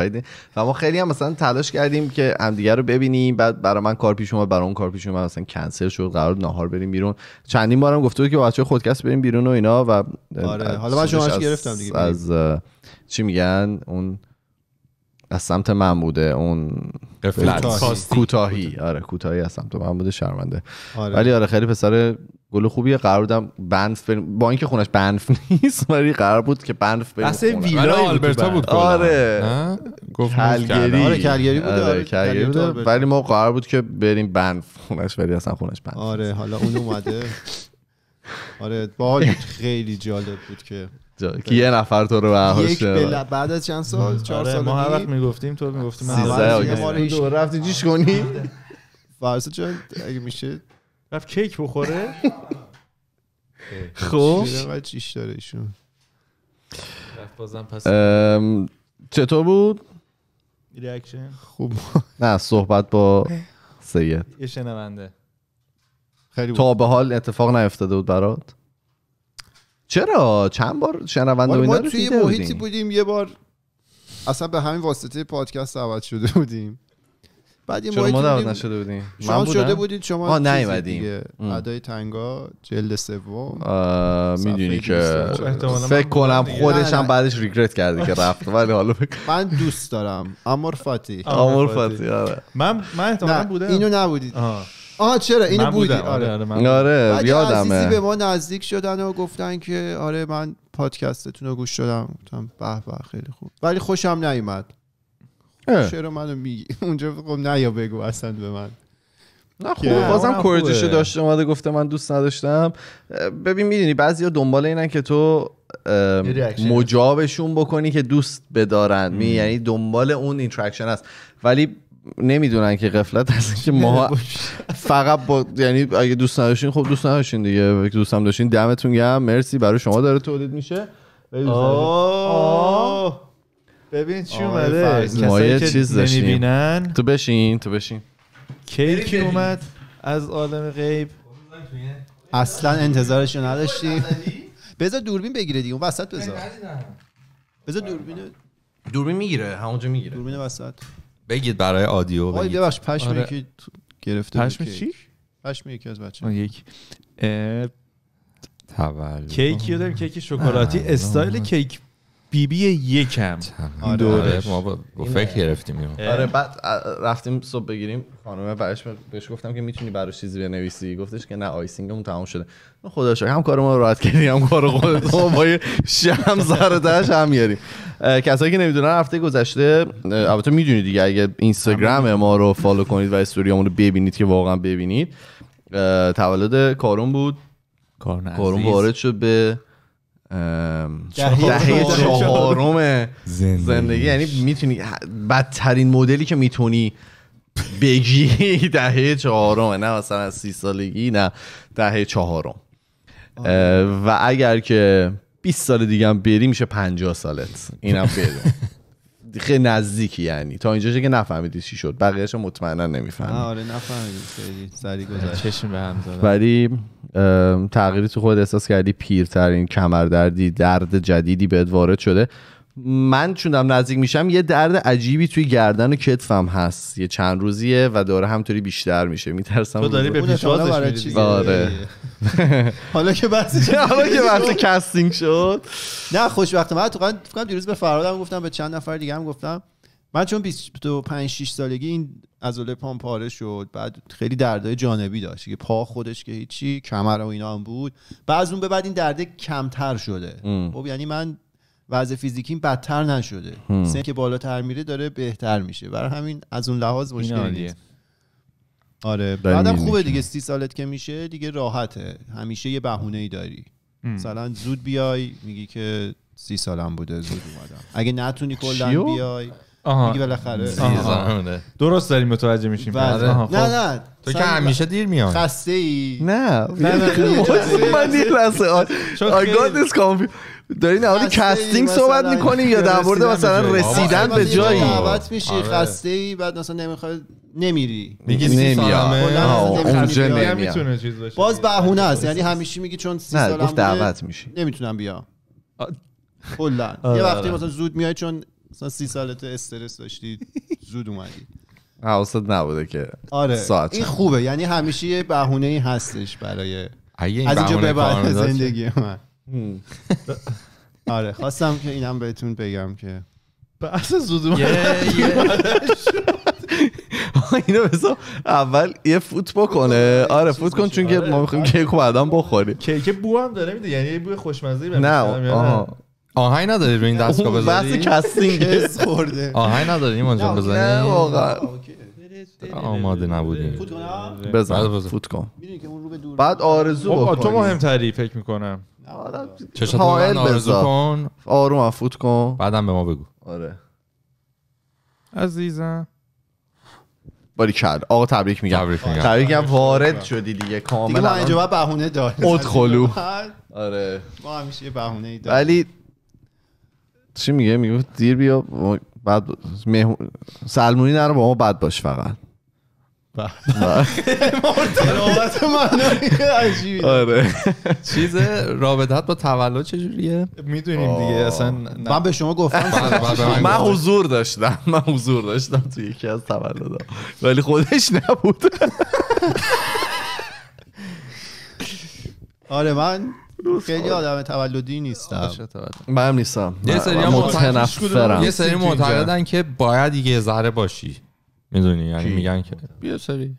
و ما خیلی هم مثلا تلاش کردیم که همدیگه رو ببینیم بعد برای من کار پیش اومد برای اون کار پیش اومد مثلا کنسل شد قرار نهار بریم بیرون چندین بارم گفته بود که بچه‌ها خودکست بریم بیرون و اینا و آره. حالا من شماش گرفتم دیگه از, چی میگن اون از سمت من بوده اون کوتاهی آره کوتاهی از سمت من بوده شرمنده آره. ولی آره خیلی پسر گل خوبیه قرار بودم بنف بریم با اینکه خونش بنف (laughs) نیست ولی قرار بود که بنف بریم اصلا ویلا آلبرتا بود آره گفت کلگری آره کلگری بود آره, آره، کلگری بود ولی ما قرار بود که بریم بنف خونش ولی اصلا خونش بنف آره حالا اون اومده (laughs) آره باحال خیلی جالب بود که که یه نفر تو رو به بعد از چند سال آره، چهار سال ما هر وقت میگفتیم تو میگفتیم 13 دو رفتی جیش کنی فرسا چون اگه میشه رفت کیک بخوره خب چیش داره ایشون بازم پس چطور بود ریاکشن خوب نه صحبت با سید یه شنونده خیلی تا به حال اتفاق نیفتاده بود برات چرا چند بار شنونده آره، ما توی محیطی بودیم یه بار اصلا به همین واسطه پادکست دعوت شده بودیم بعد یه ما دعوت نشده بودیم شما شده بودید شما نیومدیم ادای تنگا جلد سوم میدونی که فکر کنم خودش هم بعدش ریگرت کردی که رفت ولی حالا (laughs) من دوست دارم امور فاتی امور فاتی آره من من بودم اینو نبودید آه چرا اینو بودی آره آره, آره, آره، یادمه به ما نزدیک شدن و گفتن که آره من پادکستتون رو گوش دادم گفتم به به خیلی خوب ولی خوشم نیومد چرا منو میگی (laughs) اونجا خب نه بگو اصلا به من نه خب بازم کورجیشو داشته اومده گفته من دوست نداشتم ببین میدونی بعضیا دنبال اینن که تو مجابشون بکنی که دوست بدارن می یعنی دنبال اون اینتراکشن است. ولی نمیدونن که قفلت هست (laughs) که ما (laughs) فقط با یعنی اگه دوست نداشتین خب دوست نداشتین دیگه دوست هم داشتین دمتون گرم مرسی برای شما داره تولید میشه ببین چی اومده کسایی که چیز نمیبینن تو بشین تو بشین کیک اومد از عالم غیب اصلا انتظارش نداشتیم بذار دوربین بگیره دیگه اون وسط بذار بذار دوربین دوربین میگیره همونجا میگیره دوربین وسط بگید برای آدیو بگید ببخش پشم آره. یکی گرفته پشم چی پشم یکی از بچه یک کیکی داریم کیک شکلاتی استایل کیک بی بی یکم آره دوره آره. ما با فکر گرفتیم آره بعد رفتیم صبح بگیریم خانم برش بهش گفتم که میتونی براش چیزی بنویسی گفتش که نه آیسینگمون تمام شده خدا شکر هم کار ما راحت کردیم هم کار خودت با شم سر هم یاری کسایی که نمیدونن هفته گذشته البته میدونید دیگه اگه اینستاگرام ما رو فالو کنید و استوریامون رو ببینید که واقعا ببینید تولد کارون بود کارون وارد شد به دهه چهارم زندگی یعنی میتونی بدترین مدلی که میتونی بگی (laughs) دهه چهارم نه مثلا از سی سالگی نه دهه چهارم آره. و اگر که 20 سال دیگه هم بری میشه 50 سالت اینم (laughs) بده خیلی نزدیکی یعنی تا اینجا که نفهمیدی چی شد بقیهش مطمئنا نمیفهمید آره نفهمیدی سری چشم به هم ولی تغییری تو خود احساس کردی پیرترین کمردردی درد جدیدی بهت وارد شده من چونم نزدیک میشم یه درد عجیبی توی گردن و کتفم هست یه چند روزیه و داره همطوری بیشتر میشه میترسم تو داری به پیشوازش آره (laughs) حالا که بحث (laughs) حالا که بحث کاستینگ شد نه خوشبختم من تو فکر دیروز به فرادم گفتم به چند نفر دیگه هم گفتم من چون 25 6 سالگی این عضله پام پاره شد بعد خیلی دردای جانبی داشت که پا خودش که هیچی کمر و اینا هم بود بعد از اون به بعد این کمتر شده خب یعنی من وضع فیزیکیم بدتر نشده سن که بالاتر میره داره بهتر میشه برای همین از اون لحاظ مشکلی آره بعدم خوبه دیگه سی سالت که میشه دیگه راحته همیشه یه بهونه ای داری مثلا زود بیای میگی که سی سالم بوده زود اومدم اگه نتونی کلا بیای میگی بالاخره درست داریم متوجه میشیم خب. نه نه تو که همیشه دیر میای خسته ای نه نه (laughs) من دیر I got this داری نه حالی کستینگ صحبت میکنی یا در مورد مثلا رسیدن به جایی دعوت میشی آره. خسته ای بعد مثلا نمیخواد نمیری میگی نمیام اونجا نمیتونه چیز باشه باز بهونه است یعنی همیشه میگی چون 30 نه گفت دعوت میشی نمیتونم بیا کلا یه وقتی مثلا زود میای چون مثلا 30 سالت استرس داشتی زود اومدی حواست نبوده که آره ساعت این خوبه یعنی همیشه یه بهونه ای هستش برای از اینجا به بعد زندگی من (laughs) آره خواستم که اینم بهتون بگم که به زود اینو بذار اول یه فوت بکنه آره, آره، فوت کن چون که آره. ما میخوایم آره. کیک بعدم بخوریم کیک بو هم داره میده یعنی بوی خوشمزه نه آهنگ نداری به این دستگاه بذاری بحث کستینگ (laughs) خورده آهنگ نداری ایمان جان بزنی واقعا آماده نبودیم بزن فوت کن بعد آرزو بکن خب، تو مهمتری فکر میکنم آره. آره. چشات آرزو کن آروم افوت کن بعدم به ما بگو آره عزیزم باری کرد آقا تبریک میگم تبریک میگم تبریک میگم آره. وارد شدی دیگه کاملا دیگه ما اینجا بهونه داریم ادخلو آره ما همیشه یه بهونه داریم ولی چی میگه میگه دیر بیا بعد مه... سلمونی نرو با ما بد باش فقط بله. (laughs) آره چیز رابطت با تولد چجوریه میدونیم دیگه اصلا من به شما گفتم بله، بله، من حضور داشتم من حضور داشتم تو یکی از تولدها ولی خودش نبود (laughs) آره من خیلی آدم تولدی نیستم من نیستم یه سری معتقدن که باید یه ذره باشی میدونی یعنی میگن که بیا سری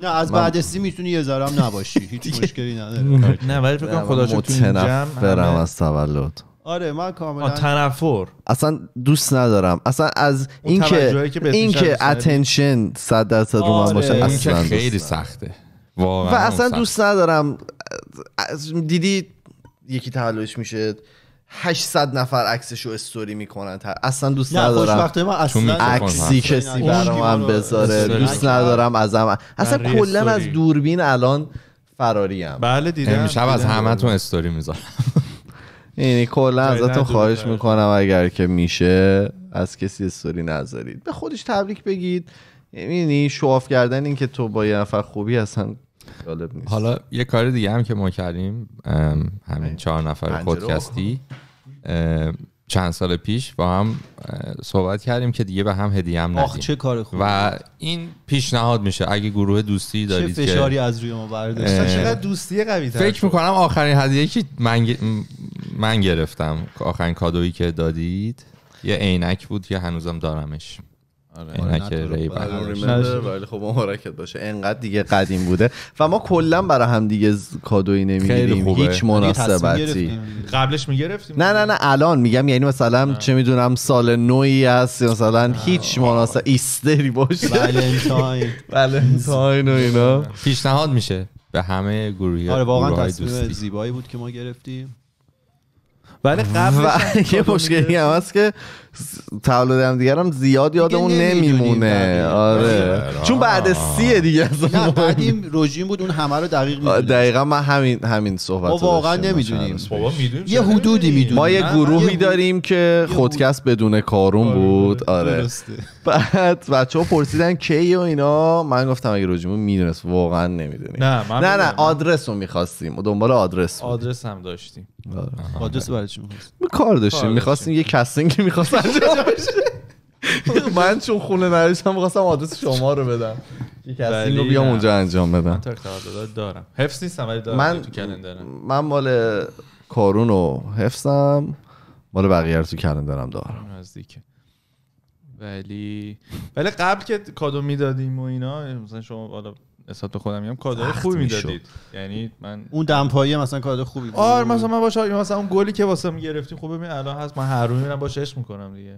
نه از بعد سی میتونی یه ذره نباشی هیچ مشکلی نداره نه ولی فکر کنم خدا شد تو جمع از تولد آره من کاملا تنفر اصلا دوست ندارم اصلا از اینکه اینکه اتنشن 100 درصد رو من آره. باشه اصلا خیلی سخته واقعا و اصلا دوست ندارم دیدی یکی تعلقش میشه 800 نفر عکسشو استوری میکنن اصلا دوست ندارم ما اصلا عکسی کسی برام بذاره دوست ندارم از هم اصلا کلا از دوربین الان فراری هم بله دیدم امشب از همتون استوری میذارم یعنی کلا ازتون خواهش میکنم اگر که میشه از کسی استوری نذارید به خودش تبریک بگید یعنی شواف کردن اینکه تو با یه نفر خوبی اصلا حالا یه کار دیگه هم که ما کردیم همین چهار نفر پادکستی چند سال پیش با هم صحبت کردیم که دیگه به هم هدیه هم ندیم چه کار خوب و این پیشنهاد میشه اگه گروه دوستی دارید چه فشاری از روی ما برداشت دوستی قوی فکر میکنم آخرین هدیه که من, من گرفتم آخرین کادویی که دادید یه عینک بود که هنوزم دارمش آره, آره، ولی خب مبارکت باشه انقدر دیگه قدیم بوده و ما کلا برای هم دیگه کادوی نمیگیریم هیچ مناسبتی قبلش میگرفتیم نه نه نه الان میگم یعنی مثلا چه میدونم سال نوی است مثلا هیچ مناسب ایستری باشه ولنتاین ولنتاین و اینا پیشنهاد میشه به همه گروهی آره واقعا زیبایی بود که ما گرفتیم ولی قبل (laughs) یه مشکلی هم هست که تولد هم دیگرم هم زیاد یادمون نمیمونه آره. آره چون بعد سیه دیگه اون این رژیم بود اون همه رو دقیق میدونیم دقیقا من همین همین صحبت ما واقعا نمیدونیم آره. یه حدودی میدونیم ما یه گروهی داریم که خودکس بدون کارون آره، بود آره بعد بچه ها پرسیدن کی و اینا من گفتم اگه رژیمو میدونست واقعا نمیدونیم نه نه نه آدرس رو میخواستیم و دنبال آدرس آدرس هم داشتیم آدرس برای چی کار داشتیم میخواستیم یه کسینگ میخواستیم من چون خونه نداشتم میخواستم آدرس شما رو بدم یکی از این رو بیام اونجا انجام بدم من دارم حفظ نیستم ولی دارم من من مال کارون رو حفظم مال بقیه رو تو کلندرم دارم آره، ولی ولی قبل که کادو میدادیم و اینا مثلا شما حالا حساب خودم میگم کادر خوبی میدادید یعنی من اون دمپایی مثلا کادر خوبی بود آره مثلا من باشه مثلا اون گلی که من گرفتی خوبه ببین الان هست من هر روز میرم باشه میکنم دیگه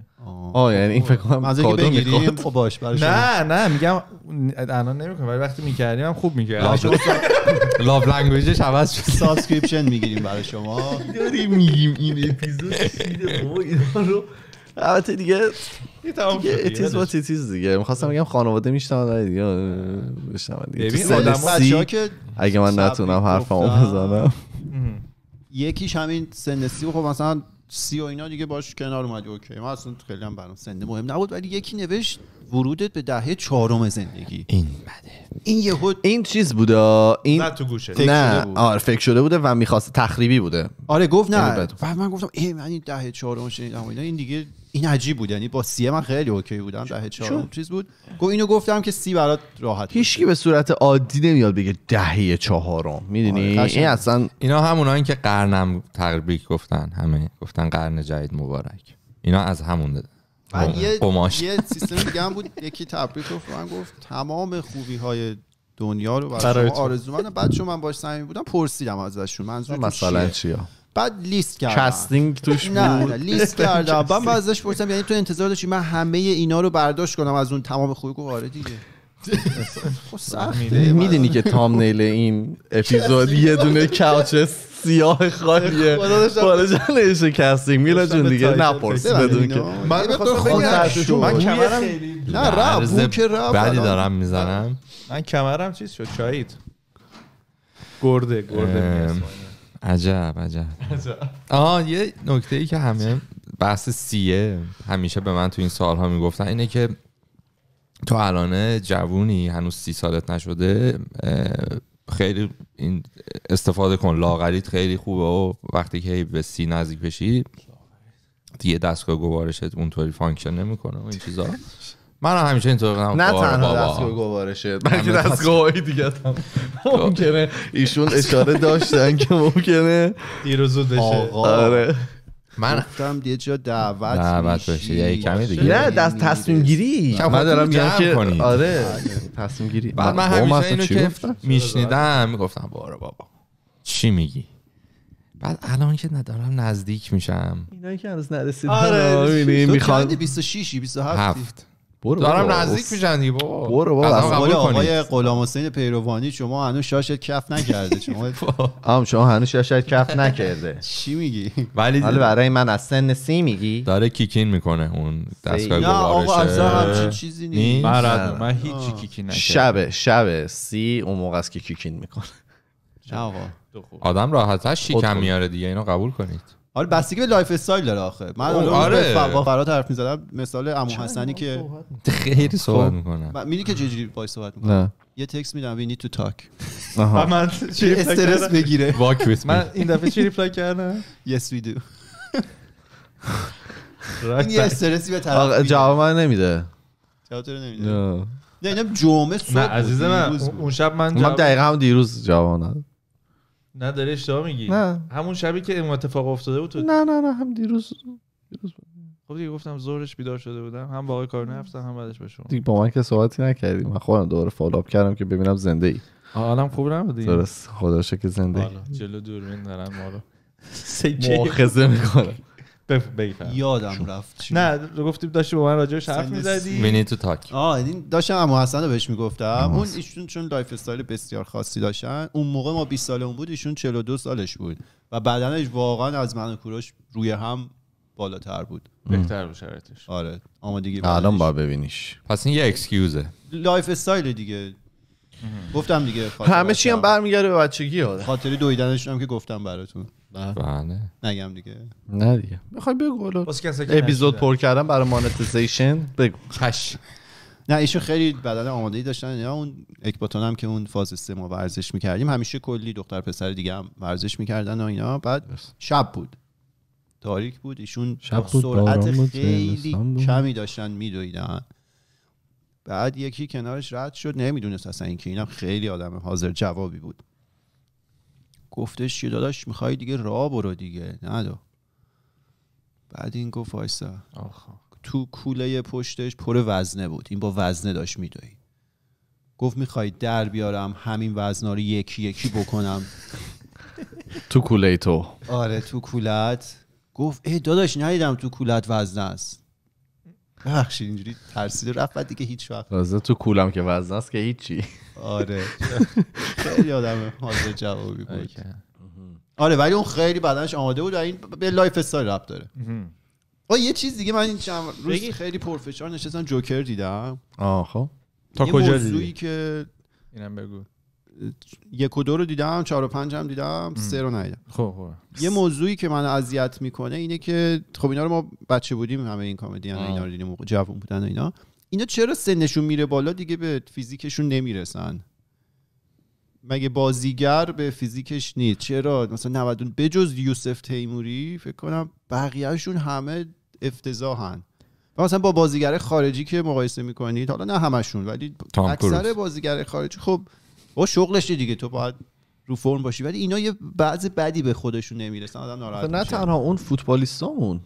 آه یعنی این فکر کنم از اینکه بگیریم خب باش برای نه نه میگم الان نمیکنم ولی وقتی میکردیم هم خوب میکردیم لاف لنگویجش عوض شد سابسکرپشن میگیریم برای شما داریم میگیم این اپیزود سیده بابا اینا رو البته دیگه ایتیز با تیتیز دیگه میخواستم بگم خانواده میشنم دیگه بشتم دیگه اگه من نتونم همون بزنم یکیش همین سن سی خب مثلا سی و اینا دیگه باش کنار اومد اوکی ما اصلا خیلی هم برام سنده مهم نبود ولی یکی نوشت ورودت به دهه چهارم زندگی این بده این یه این چیز بوده این نه تو گوشه نه بود. آره فکر شده بوده و میخواست تخریبی بوده آره گفت یعنی نه و من گفتم ای من این دهه چهارم شنیدم این دیگه این عجیب بود یعنی با سی من خیلی اوکی بودم ده چهارم چیز بود گو اینو گفتم که سی برات راحت هیچکی به صورت عادی نمیاد بگه دهه چهارم میدونی آره. این اصلا اینا این که قرنم تقریبی گفتن همه گفتن قرن جدید مبارک اینا از همون ده. یه, یه سیستم دیگه هم بود یکی تبریک رو من گفت تمام خوبی های دنیا رو برای شما آرزو من بعد چون من باش صمیم بودم پرسیدم ازشون منظور مثلا چیه بعد لیست کردم کستینگ توش بود نه, نه لیست کردم بعد (laughs) ازش پرسیدم یعنی تو انتظار داشتی من همه اینا رو برداشت کنم از اون تمام خوبی گفت آره دیگه (laughs) خب، میدونی که تام نیل این اپیزود یه دونه کاوچ سیاه خالیه بالا نشه کاستینگ میلا جون دیگه نپرس بدون که من خیلی من کمرم نه رب بو که رب بعدی دارم میزنم من کمرم چیز شد چایید گرده گرده عجب عجب, آه یه نکته ای که همه بحث سیه همیشه به من تو این سالها میگفتن اینه که تو الانه جوونی هنوز سی سالت نشده خیلی این استفاده کن لاغریت خیلی خوبه و وقتی که به سی نزدیک بشی دیگه دستگاه گوارشت اونطوری فانکشن نمیکنه و این چیزا من هم همیشه اینطور کنم نه آره، تنها دستگاه گوارشه بلکه دستگاه های دیگه هم خب. ممکنه ایشون اشاره داشتن که ممکنه دیر و زود بشه آره من گفتم یه جا دعوت دعوت بشه یه یعنی کمی دیگه نه دست تصمیم گیری من دارم میگم که آره بله. تصمیم گیری بعد من همیشه اینو که میشنیدم میگفتم بارو بابا چی میگی بعد الان که ندارم نزدیک میشم اینایی که هنوز نرسیدن آره میخوان 26 27 برو دارم نزدیک میشن دیگه بابا برو بابا از آقای غلام پیروانی شما هنوز شاشت (laughs) خب. کف نکرده شما هم شما هنوز شاشت کف نکرده چی میگی ولی برای من از سن سی میگی داره کیکین میکنه اون دستگاه نه آقا اصلا همچین چیزی نیست من هیچ کیکین نکردم شب شب سی اون موقع است که کیکین میکنه آقا آدم راحتش شیکم میاره دیگه اینو قبول کنید حالا آره، بستگی به لایف استایل داره آخه من خب، آره. با فرات حرف میزدم مثال عمو حسنی که خیلی خب، صحبت میکنه میدونی که چجوری با صحبت میکنه یه تکست میدم وی نید تو تاک و من استرس بگیره (laughs) من این دفعه چی ریپلای کردم یس وی دو این یه استرسی به طرف جواب من نمیده جواب تو نمیده نه اینا جمعه صبح عزیز من اون شب من من دقیقاً دیروز جواب ندادم نه داری اشتباه میگی نه همون شبی که این اتفاق افتاده بود تو... نه نه نه هم دیروز دیروز خب دیگه گفتم ظهرش بیدار شده بودم هم با کار نرفتم هم بعدش به شما دیگه با من که صحبتی نکردیم من خودم دوباره فالوآپ کردم که ببینم زنده ای حالم خوب نبودی درست خدا که زنده ای جلو دور دارن ما رو (laughs) سکه مؤاخذه میکنم یادم رفت نه گفتی داشتی با من راجع حرف میزدی مینی تو تاک آ این داشتم اما حسن رو بهش میگفتم اون ایشون چون لایف استایل بسیار خاصی داشتن اون موقع ما 20 اون بود ایشون 42 سالش بود و بدنش واقعا از من کوروش روی هم بالاتر بود بهتر بود شرایطش آره دیگه الان با ببینیش پس این یه اکسکیوزه لایف استایل دیگه گفتم دیگه همه چی هم برمیگرده به بچگی خاطری دویدنش هم که گفتم براتون بله. بله نگم دیگه نه دیگه میخوای بگو اپیزود پر کردم برای مانتیزیشن بگو خش نه ایشون خیلی بدن آماده ای داشتن یا اون اکباتون هم که اون فاز سه ما ورزش میکردیم همیشه کلی دختر پسر دیگه هم ورزش میکردن و اینا بعد شب بود تاریک بود ایشون شب بود. سرعت خیلی کمی داشتن میدویدن بعد یکی کنارش رد شد نمیدونست اصلا اینکه اینم خیلی آدم حاضر جوابی بود گفتش چی داداش میخوای دیگه را برو دیگه ندو بعد این گفت وایسا تو کوله پشتش پر وزنه بود این با وزنه داشت میدوید گفت میخوای در بیارم همین وزنا رو یکی یکی بکنم تو کوله تو آره تو کولت گفت ای داداش ندیدم تو کولت وزنه است ببخشید اینجوری ترسید رفت بعد دیگه هیچ وقت تازه تو کولم که وزن است که هیچی آره خیلی آدم حاضر جوابی بود آره ولی اون خیلی بدنش آماده بود و این به لایف استایل رفت داره آ یه چیز دیگه من این چند روز خیلی پرفشار نشستم جوکر دیدم آه خب تا کجا دیدی که اینم بگو یک و دو رو دیدم چهار و پنج هم دیدم سه رو ندیدم خب،, خب یه موضوعی که من اذیت میکنه اینه که خب اینا رو ما بچه بودیم همه این کمدی اینا رو دیدیم جوون بودن و اینا اینا چرا سنشون میره بالا دیگه به فیزیکشون نمیرسن مگه بازیگر به فیزیکش نیست چرا مثلا 90 بجز یوسف تیموری فکر کنم بقیهشون همه افتضاحن و مثلا با بازیگر خارجی که مقایسه میکنید حالا نه همشون ولی اکثر بازیگر خارجی خب با شغلشه دیگه تو باید رو فرم باشی ولی اینا یه بعض بدی به خودشون نمیرسن آدم ناراحت نه تنها اون فوتبالیستامون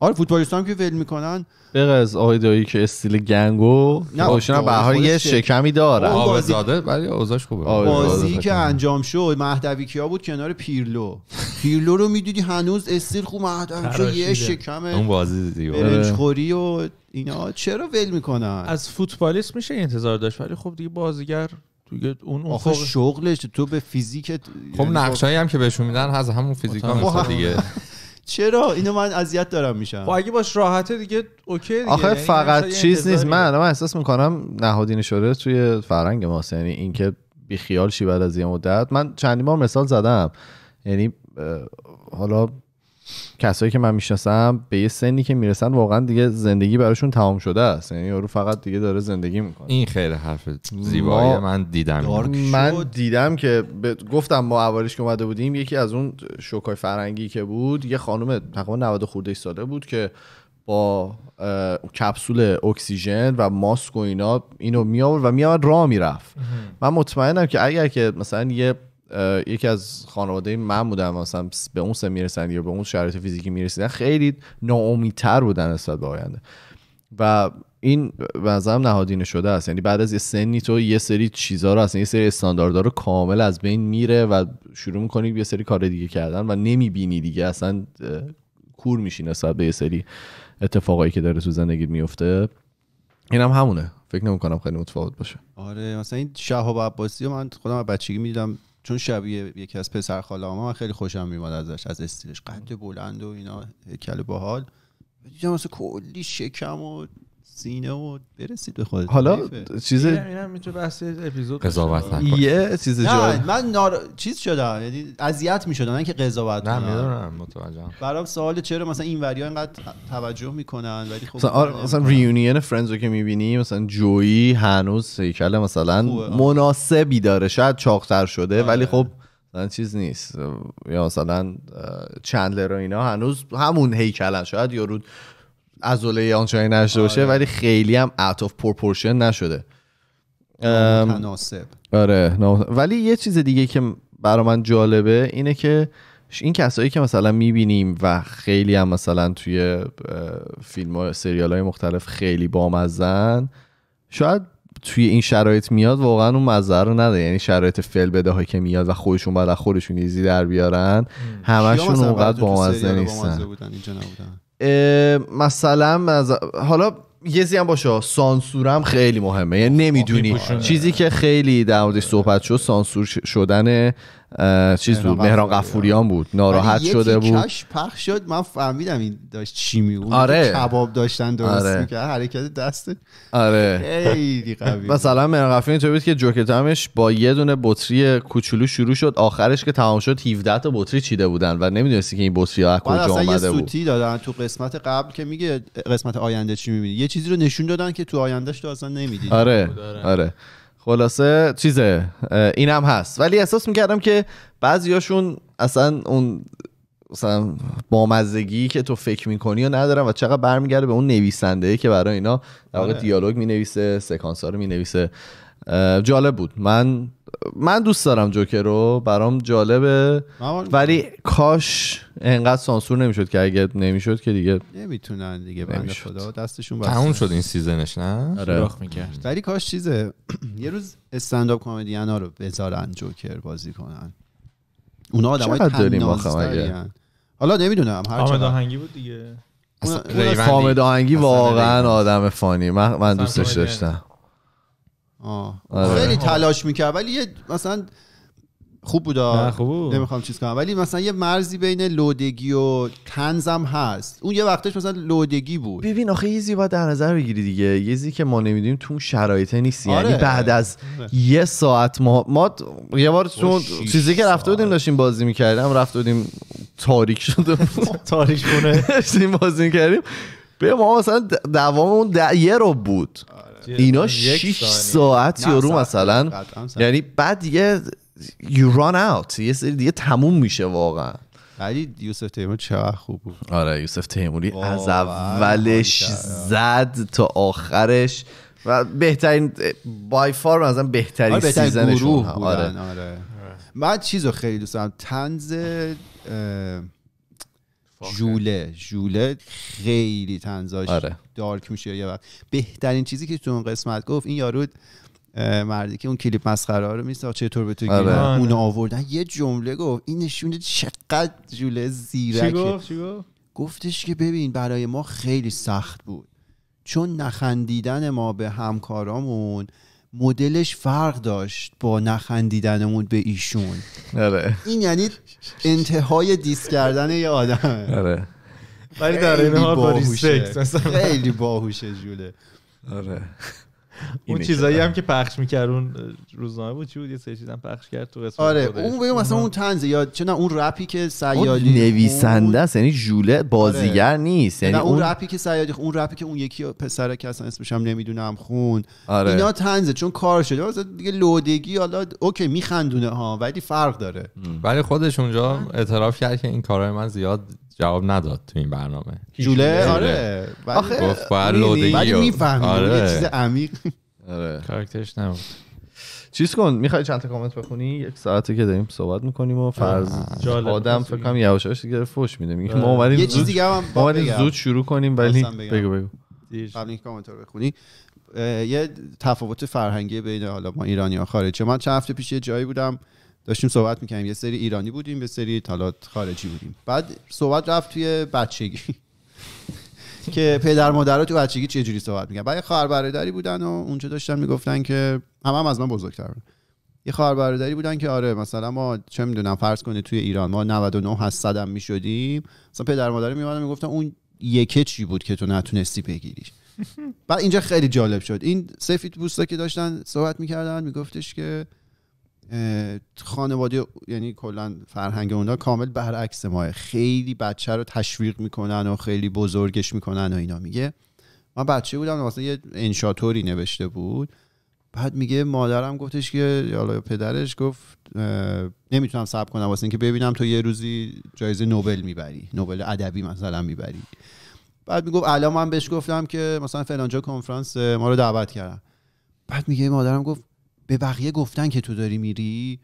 آره فوتبالیستام که ول میکنن بغیر از آیدایی که استیل گنگو باشن به یه شکمی داره آبزاده ولی خوبه بازی که انجام شد مهدوی کیا بود کنار پیرلو پیرلو رو میدیدی هنوز استیل خوب مهدوی یه شکم اون بازی آره. خوری و اینا چرا ول میکنن از فوتبالیست میشه انتظار داشت ولی خب دیگه بازیگر اون اون آخه خب- شغلش تو به فیزیک خب, یعنی خب نقشایی هم که بهشون میدن از همون فیزیکا میسازه دیگه (laughs) چرا اینو من اذیت دارم میشم خب اگه باش راحته دیگه اوکی دیگه آخه یعنی فقط چیز نیست من من احساس میکنم نهادین شده توی فرنگ ماست یعنی اینکه بی خیال شی بعد از یه مدت من چندی بار مثال زدم یعنی حالا کسایی که من میشناسم به یه سنی که میرسن واقعا دیگه زندگی براشون تمام شده است یعنی یارو فقط دیگه داره زندگی میکنه این خیلی حرف زیبایی من دیدم من دیدم که ب... گفتم ما اولش که اومده بودیم یکی از اون شوکای فرنگی که بود یه خانم تقریبا 90 خورده ساله بود که با کپسول اکسیژن و ماسک و اینا اینو می آورد و می آورد راه میرفت من مطمئنم که اگر که مثلا یه یکی از خانواده من بودن مثلا به اون سن میرسن یا به اون شرایط فیزیکی میرسیدن خیلی ناامیدتر بودن نسبت به آینده و این بنظرم نهادینه شده است یعنی بعد از یه سنی تو یه سری چیزها رو اصلا یه سری استانداردها رو کامل از بین میره و شروع میکنی یه سری کار دیگه کردن و نمیبینی دیگه اصلا کور میشی نسبت به یه سری اتفاقایی که داره تو زندگی میفته اینم هم همونه فکر نمیکنم خیلی متفاوت باشه آره مثلا این شهاب عباسی من خودم بچگی میدیدم چون شبیه یکی از پسر خاله‌ها من خیلی خوشم میومد ازش از استیلش قد بلند و اینا کل باحال دیدم مثلا کلی شکم و سینه و برسید به خودت حالا چیز اینم میتونه بحث اپیزود قضاوت یه چیز جای من نار... چیز شده یعنی اذیت میشدن من که قضاوت نه میدونم متوجهم برام سوال چرا مثلا این وریا اینقدر توجه میکنن ولی خب مثلا, آره مثلا ریونین فرندز رو که میبینی مثلا جویی هنوز سیکل مثلا مناسبی داره شاید چاقتر شده آره. ولی خب مثلا چیز نیست یا مثلا چندلر و اینا هنوز همون هیکلن شاید یارو عضله آنچنانی نشده باشه آره. ولی خیلی هم out of proportion نشده تناسب آره, آره، ولی یه چیز دیگه که برا من جالبه اینه که این کسایی که مثلا میبینیم و خیلی هم مثلا توی فیلم و سریال های مختلف خیلی بامزن شاید توی این شرایط میاد واقعا اون مزه رو نده یعنی شرایط فعل بده هایی که میاد و خودشون بعد خودشون ایزی در بیارن همشون اونقدر بامزه نیستن مثلا از... حالا یه زی هم باشه سانسورم خیلی مهمه یعنی نمیدونی چیزی که خیلی در موردش صحبت شد سانسور شدن چیز بود مهران قفوریان بود ناراحت شده بود کش پخ شد من فهمیدم این داشت چی بود. آره کباب داشتن درست آره. میکرد حرکت دست آره خیلی مثلا مهران قفوریان تو بود که جوکتمش با یه دونه بطری کوچولو شروع شد آخرش که تمام شد 17 تا بطری چیده بودن و نمیدونستی که این بطری ها کجا اومده بود سوتی دادن تو قسمت قبل که میگه قسمت آینده چی میبینی یه چیزی رو نشون دادن که تو آیندهش تو اصلا آره آره, آره. خلاصه چیزه اینم هست ولی احساس میکردم که بعضیاشون اصلا اون مثلا بامزگی که تو فکر میکنی و ندارم و چقدر برمیگرده به اون نویسنده که برای اینا آره. دیالوگ مینویسه سکانس رو مینویسه جالب بود من من دوست دارم جوکر رو برام جالبه ولی کاش انقدر سانسور نمیشد که اگه نمیشد که دیگه نمیتونن دیگه بنده خدا دستشون بسته تموم شد این سیزنش نه آره. میکرد ولی کاش چیزه (clears throat) یه روز استنداپ کمدین ها رو بذارن جوکر بازی کنن اونا آدمای تنازدارین حالا نمیدونم هر چقدر آهنگی بود دیگه حامد آهنگی واقعا آدم فانی من, من دوستش داشتم آه. آره. خیلی تلاش میکرد ولی مثلا خوب بودا خوب. نمیخوام چیز کنم ولی مثلا یه مرزی بین لودگی و تنزم هست اون یه وقتش مثلا لودگی بود ببین آخه یه باید در نظر بگیری دیگه یه زی که ما نمیدونیم تو اون شرایطه نیست یعنی آره. بعد از یه ساعت ما ما یه بار چون چیزی که رفته بودیم داشتیم بازی میکردیم رفته بودیم تاریک شده (laughs) تاریک (laughs) بازی میکردیم به ما مثلا دوام اون یه رو بود آره. اینا 6 ساعت یارو مثلا یعنی بعد دیگه you run out یه سری دیگه تموم میشه واقعا علی یوسف تیموری چقدر خوب بود آره یوسف تیموری از اولش زد تا آخرش و بهترین بای فار مثلا بهترین آره آره. آره. من چیزو خیلی دوست دارم تنز جوله جوله خیلی تنزاش آره. دارک میشه یه وقت بهترین چیزی که تو اون قسمت گفت این یارود مردی که اون کلیپ مسخره رو میساخت چطور به تو آره. آره. اون آوردن یه جمله گفت این نشونه چقدر جوله زیرکه چی گفت؟ چی گفت؟ گفتش که ببین برای ما خیلی سخت بود چون نخندیدن ما به همکارامون مدلش فرق داشت با نخندیدنمون به ایشون آره. این یعنی انتهای دیس کردن یه آدمه آره. ولی در این حال خیلی باهوشه جوله آره اون چیزایی آره. هم که پخش میکرد اون روزنامه بود چی بود یه سری پخش کرد تو قسمت آره اون بگم مثلا اون طنز یا چه اون رپی که سیادی نویسنده است یعنی جوله آره. بازیگر نیست یعنی اون رپی که سیادی اون رپی که اون یکی پسر که اصلا اسمش هم نمیدونم خون آره. اینا تنزه چون کار شده دیگه لودگی حالا اوکی میخندونه ها ولی فرق داره ولی خودش اونجا اعتراف کرد که این کارهای من زیاد جواب نداد تو این برنامه جوله آره آخه گفت باید لودگی میفهمی آره. یه چیز عمیق آره کاراکترش نبود چیز کن میخوای چند تا کامنت بخونی یک ساعته که داریم صحبت میکنیم و فرض آدم فکر کنم یواش دیگه فوش میده میگه آره. ما اومدیم یه چیز دیگه هم زود شروع کنیم ولی بگو بگو قبل اینکه کامنت رو بخونی یه تفاوت فرهنگی بین حالا ما ایرانی ها خارجه من چند هفته پیش یه جایی بودم داشتیم صحبت میکنیم یه سری ایرانی بودیم یه سری تالات خارجی بودیم بعد صحبت رفت توی بچگی (laughs) که پدر مادرها تو بچگی چه جوری صحبت میکنن بعد خواهر برادری بودن و اونجا داشتن میگفتن که هم, هم از من بزرگتر بودن یه خواهر برادری بودن که آره مثلا ما چه میدونم فرض کنه توی ایران ما 99 از هم میشدیم مثلا پدر مادر میومدن میگفتن اون یکه چی بود که تو نتونستی بگیریش (laughs) بعد اینجا خیلی جالب شد این سفید بوستا که داشتن صحبت میکردن میگفتش که خانواده یعنی کلا فرهنگ اونها کامل برعکس ماه خیلی بچه رو تشویق میکنن و خیلی بزرگش میکنن و اینا میگه من بچه بودم واسه یه انشاتوری نوشته بود بعد میگه مادرم گفتش که حالا پدرش گفت نمیتونم صبر کنم واسه اینکه ببینم تو یه روزی جایزه نوبل میبری نوبل ادبی مثلا میبری بعد میگفت الان من بهش گفتم که مثلا فلانجا کنفرانس ما رو دعوت کردم بعد میگه مادرم گفت به بقیه گفتن که تو داری میری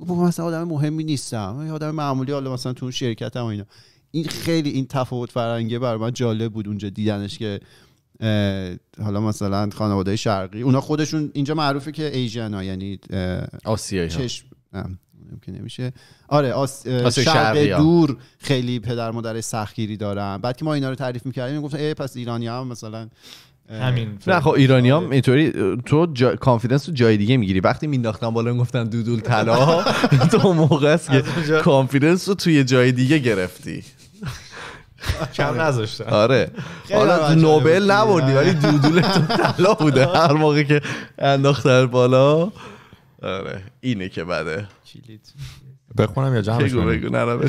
بابا مثلا آدم مهمی نیستم آدم معمولی حالا مثلا تو اون شرکت هم اینا این خیلی این تفاوت فرنگه برای من جالب بود اونجا دیدنش که حالا مثلا خانواده شرقی اونا خودشون اینجا معروفه که یعنی، ایژن ها یعنی آسیایی چشم که نمیشه آره آس... شرق دور خیلی پدر مادر سختگیری دارن بعد که ما اینا رو تعریف میکردیم گفتن ای پس ایرانی هم مثلا همین نه خب ایرانی هم آره. اینطوری تو کانفیدنس تو جای دیگه میگیری وقتی مینداختن بالا گفتن دودول طلا (laughs) تو موقع است که کانفیدنس رو توی جای دیگه گرفتی کم نذاشتن آره حالا نوبل نبردی ولی دودول تو طلا بوده (laughs) هر موقع که انداختن بالا آره اینه که بده بخونم یا جمعش کنم بگو بگو (laughs) جمعش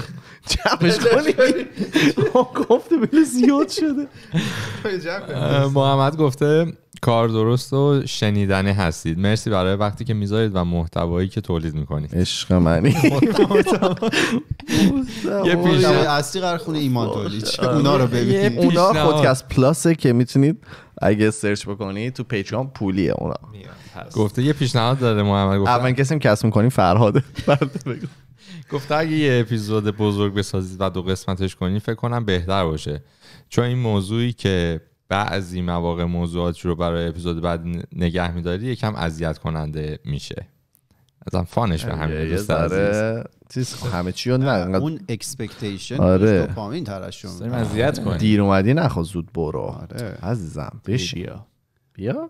جمعش کنی (laughs) گفته بله زیاد شده محمد گفته کار درست و شنیدنی هستید مرسی برای وقتی که میذارید و محتوایی که تولید میکنید عشق منی (laughs) یه پیشنهاد اصلی قرار خونه ایمان تولید آره. اونا رو ببینید اونا پادکست پلاسه که میتونید اگه سرچ بکنید تو پیچان پولیه اونا گفته یه پیشنهاد داره محمد گفته اول کسیم کس میکنیم فرهاده گفته اگه یه اپیزود بزرگ بسازید و دو قسمتش کنید فکر کنم بهتر باشه چون این موضوعی که بعضی مواقع موضوعات رو برای اپیزود بعد نگه میداری یکم اذیت کننده میشه ازم فانش به همین دوست چیز همه چی رو نه اون اکسپکتیشن آره. دوپامین ترشون اذیت دیر اومدی نخواه زود برو آره. عزیزم بشی بیا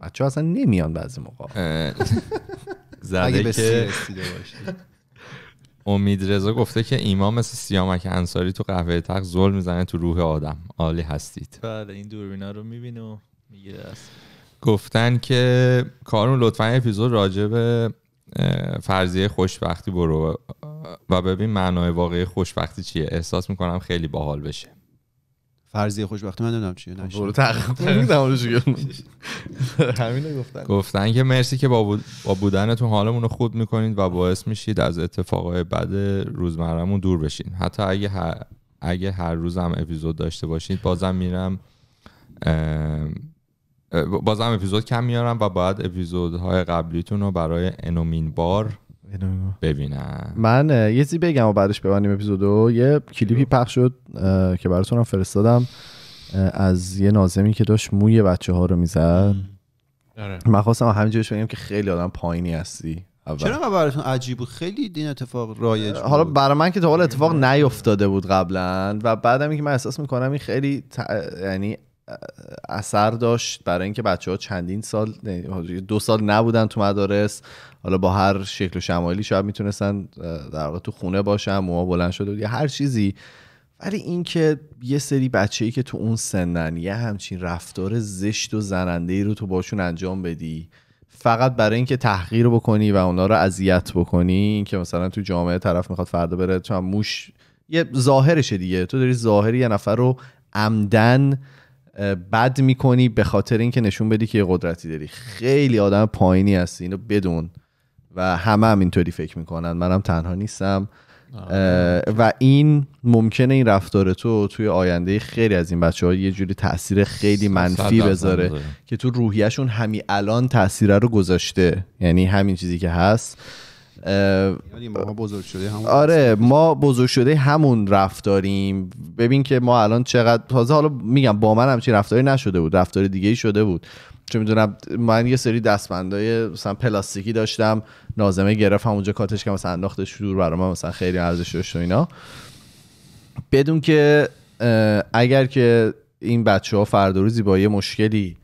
بچه ها اصلا نمیان بعضی موقع (laughs) زده که امید رضا گفته که ایمان مثل سیامک انصاری تو قهوه تخت زل میزنه تو روح آدم عالی هستید بله این دوربینا رو میبینه و میگیره گفتن که کارون لطفا اپیزود راجع به فرضیه خوشبختی برو و ببین معنای واقعی خوشبختی چیه احساس میکنم خیلی باحال بشه فرضیه خوشبختی من نمیدونم چیه نشه برو تحقیق همینو گفتن گفتن که مرسی که با بودنتون حالمون رو خود میکنید و باعث میشید از اتفاقای بد روزمرمون دور بشین حتی اگه هر اگه هر روزم اپیزود داشته باشید بازم میرم بازم اپیزود کم میارم و باید اپیزودهای قبلیتون رو برای انومین بار ببینم من یه چیزی بگم و بعدش ببندیم اپیزودو یه کلیپی پخش شد که براتونم فرستادم از یه نازمی که داشت موی بچه ها رو میزد آره. من خواستم همینجورش بگم که خیلی آدم پایینی هستی اول. چرا براتون عجیب بود خیلی این اتفاق رایج حالا برای من که تا حال اتفاق آره. نیفتاده بود قبلا و بعدم اینکه من احساس میکنم این خیلی یعنی اثر داشت برای اینکه بچه ها چندین سال دو سال نبودن تو مدارس حالا با هر شکل و شمایلی شاید میتونستن در واقع تو خونه باشن موها بلند شده هر چیزی ولی اینکه یه سری بچه ای که تو اون سنن یه همچین رفتار زشت و زننده ای رو تو باشون انجام بدی فقط برای اینکه تحقیر بکنی و اونا رو اذیت بکنی اینکه مثلا تو جامعه طرف میخواد فردا بره چون موش یه ظاهرشه دیگه تو داری ظاهری یه نفر رو عمدن بد میکنی به خاطر اینکه نشون بدی که یه قدرتی داری خیلی آدم پایینی هستی اینو بدون و همه هم اینطوری فکر میکنن منم تنها نیستم آره. و این ممکنه این رفتار تو توی آینده خیلی از این بچه ها یه جوری تاثیر خیلی منفی بذاره که تو روحیشون همین الان تاثیر رو گذاشته یعنی همین چیزی که هست بزرگ شده آره ما بزرگ شده همون رفتاریم ببین که ما الان چقدر تازه حالا میگم با من همچین رفتاری نشده بود رفتار دیگه ای شده بود چون میدونم من یه سری دستبندای مثلا پلاستیکی داشتم نازمه گرفت همونجا کاتش که مثلا انداختش دور برام مثلا خیلی ارزش داشت و اینا بدون که اگر که این بچه ها روزی با یه مشکلی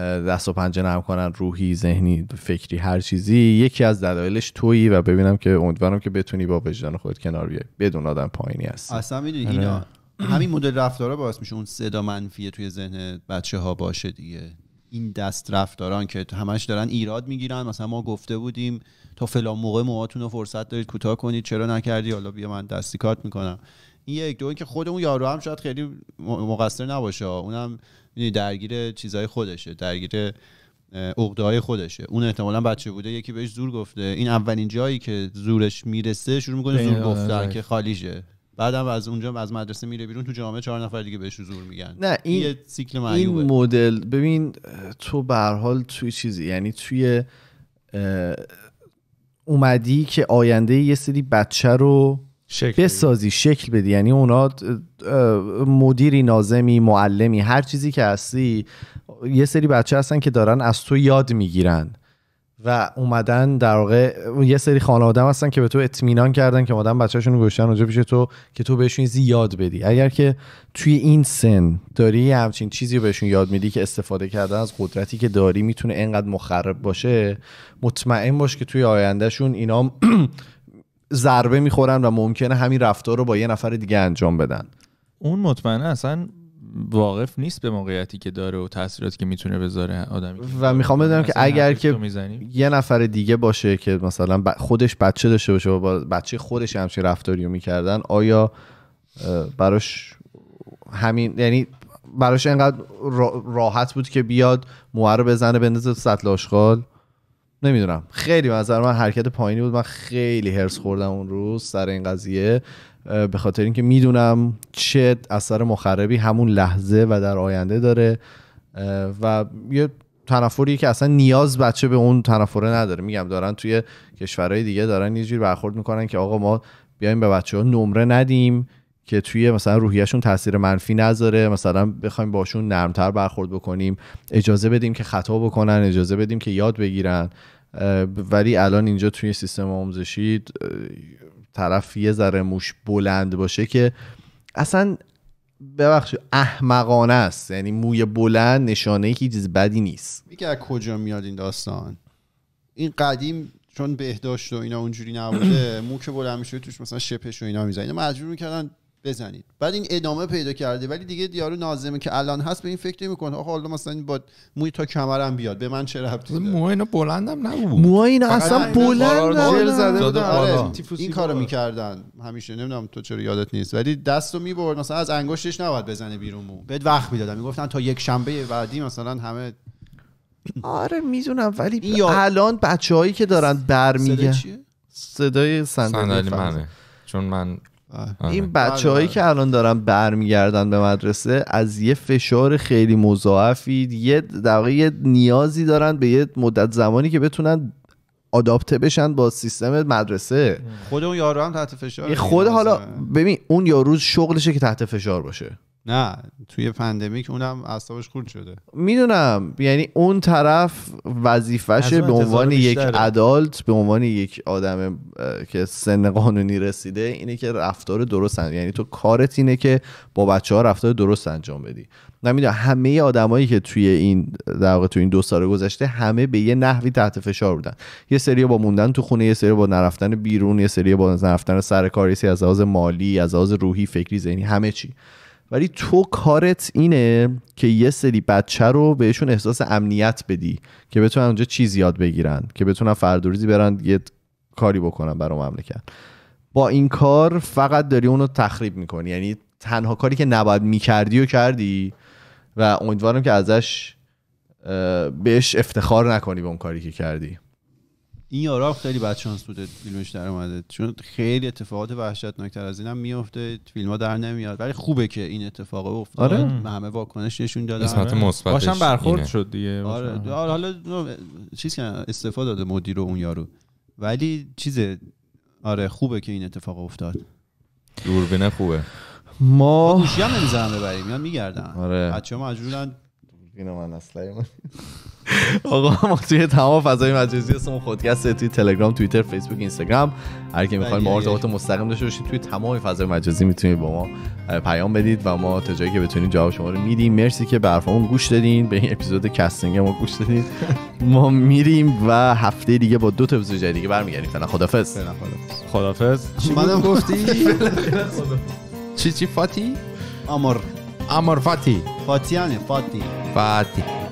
دست و پنجه نرم کنن روحی ذهنی فکری هر چیزی یکی از دلایلش تویی و ببینم که امیدوارم که بتونی با وجدان خود کنار بیای بدون آدم پایینی هست اصلا میدونی آره. اینا همین مدل رفتارا باعث میشه اون صدا منفی توی ذهن بچه ها باشه دیگه این دست رفتاران که همش دارن ایراد میگیرن مثلا ما گفته بودیم تا فلان موقع موهاتون رو فرصت دارید کوتاه کنید چرا نکردی حالا بیا من دستی میکنم این یک دو اینکه خود اون یارو هم شاید خیلی مقصر نباشه اونم درگیر چیزای خودشه درگیر عقده خودشه اون احتمالا بچه بوده یکی بهش زور گفته این اولین جایی که زورش میرسه شروع میکنه زور آره، گفتن آره. که خالیشه بعدم از اونجا از مدرسه میره بیرون تو جامعه چهار نفر دیگه بهش زور میگن نه این سیکل معیوبه. این مدل ببین تو به حال توی چیزی یعنی توی اومدی که آینده یه سری بچه رو شکل بسازی شکل بدی یعنی اونا مدیری نازمی معلمی هر چیزی که هستی یه سری بچه هستن که دارن از تو یاد میگیرن و اومدن در واقع یه سری خانواده هستن که به تو اطمینان کردن که اومدن بچه‌شون رو گوشتن اونجا پیش تو که تو بهشون زیاد بدی اگر که توی این سن داری همچین چیزی رو بهشون یاد میدی که استفاده کردن از قدرتی که داری میتونه انقدر مخرب باشه مطمئن باش که توی آیندهشون اینا (clears throat) ضربه میخورن و ممکنه همین رفتار رو با یه نفر دیگه انجام بدن اون مطمئنه اصلا واقف نیست به موقعیتی که داره و تاثیراتی که میتونه بذاره آدمی و میخوام بدونم که اگر که یه نفر دیگه باشه که مثلا خودش بچه داشته باشه و با بچه خودش همچین رفتاری رو میکردن آیا براش همین یعنی براش اینقدر راحت بود که بیاد رو بزنه بندازه سطل آشغال نمیدونم خیلی نظر من حرکت پایینی بود من خیلی هرس خوردم اون روز سر این قضیه به خاطر اینکه میدونم چه اثر مخربی همون لحظه و در آینده داره و یه تنفری که اصلا نیاز بچه به اون تنفره نداره میگم دارن توی کشورهای دیگه دارن یه جوری برخورد میکنن که آقا ما بیایم به بچه ها نمره ندیم که توی مثلا روحیهشون تاثیر منفی نذاره مثلا بخوایم باشون نرمتر برخورد بکنیم اجازه بدیم که خطا بکنن اجازه بدیم که یاد بگیرن ولی الان اینجا توی سیستم آموزشی طرف یه ذره موش بلند باشه که اصلا ببخشید احمقانه است یعنی موی بلند نشانه ای که چیز بدی نیست میگه از کجا میاد این داستان این قدیم چون بهداشت و اینا اونجوری نبوده (clears throat) مو که بلند میشه توش مثلا شپش و اینا میزنه اینا مجبور میکردن بزنید بعد این ادامه پیدا کرده ولی دیگه دیارو نازمه که الان هست به این فکر کنه کنه حالا مثلا با موی تا کمرم بیاد به من چه ربطی داره موهای اینا بلندم نبود موهای اینا اصلا بلند زده آره, آره. این کارو میکردن همیشه نمیدونم تو چرا یادت نیست ولی دستو میبرد مثلا از انگشتش نباید بزنه بیرون مو بهت وقت میدادن میگفتن تا یک شنبه بعدی مثلا همه آره میدونم ولی الان بچههایی که دارن برمیگه صدای صندلی منه چون من این آره. بچه هایی آره. که الان دارن برمیگردن به مدرسه از یه فشار خیلی مضاعفی یه در یه نیازی دارن به یه مدت زمانی که بتونن آداپته بشن با سیستم مدرسه خود اون یارو هم تحت فشار خود حالا ببین اون یارو شغلشه که تحت فشار باشه نه توی پندمیک اونم اعصابش خورد شده میدونم یعنی اون طرف وظیفه‌شه به عنوان یک ادالت به عنوان یک آدم که سن قانونی رسیده اینه که رفتار درست انجام یعنی تو کارت اینه که با بچه ها رفتار درست انجام بدی نمیدونم همه آدمایی که توی این در واقع توی این دو سال گذشته همه به یه نحوی تحت فشار بودن یه سری با موندن تو خونه یه سری با نرفتن بیرون یه سری با نرفتن سر کاری از مالی از روحی فکری ذهنی همه چی ولی تو کارت اینه که یه سری بچه رو بهشون احساس امنیت بدی که بتونن اونجا چیز یاد بگیرن که بتونن فردوریزی برن یه کاری بکنن برای مملکت با این کار فقط داری اونو تخریب میکنی یعنی تنها کاری که نباید میکردی و کردی و امیدوارم که ازش بهش افتخار نکنی به اون کاری که کردی این یارا خیلی بدشانس بوده فیلمش در چون خیلی اتفاقات وحشتناکتر از اینم میفته فیلم ها در نمیاد ولی خوبه که این اتفاق افتاد آره. همه واکنش نشون دادن قسمت برخورد شد دیگه آره. آره، حالا چیز که استفاده داده مدیر و اون یارو ولی چیز آره خوبه که این اتفاق افتاد دوربینه خوبه ما هم نمیزنم ببریم یا میگردن آره ما مجبورن دوربین من اصلا آقا ما توی تمام فضای مجازی اسم خودکست توی تلگرام توییتر فیسبوک اینستاگرام هر کی میخواین ما بله. ارتباط مستقیم داشته باشید توی تمام فضای مجازی میتونید با ما پیام بدید و ما تا جایی که بتونیم جواب شما رو میدیم مرسی که به حرفمون گوش دادین به این اپیزود کاستینگ ما گوش دادین (laughs) ما میریم و هفته دیگه با دو تا اپیزود جدید دیگه برمیگردیم فعلا خدافظ خدافظ منم گفتی (laughs) چی چی فاتی امر امر فاتی فاتیانه فاتی فاتی یعنی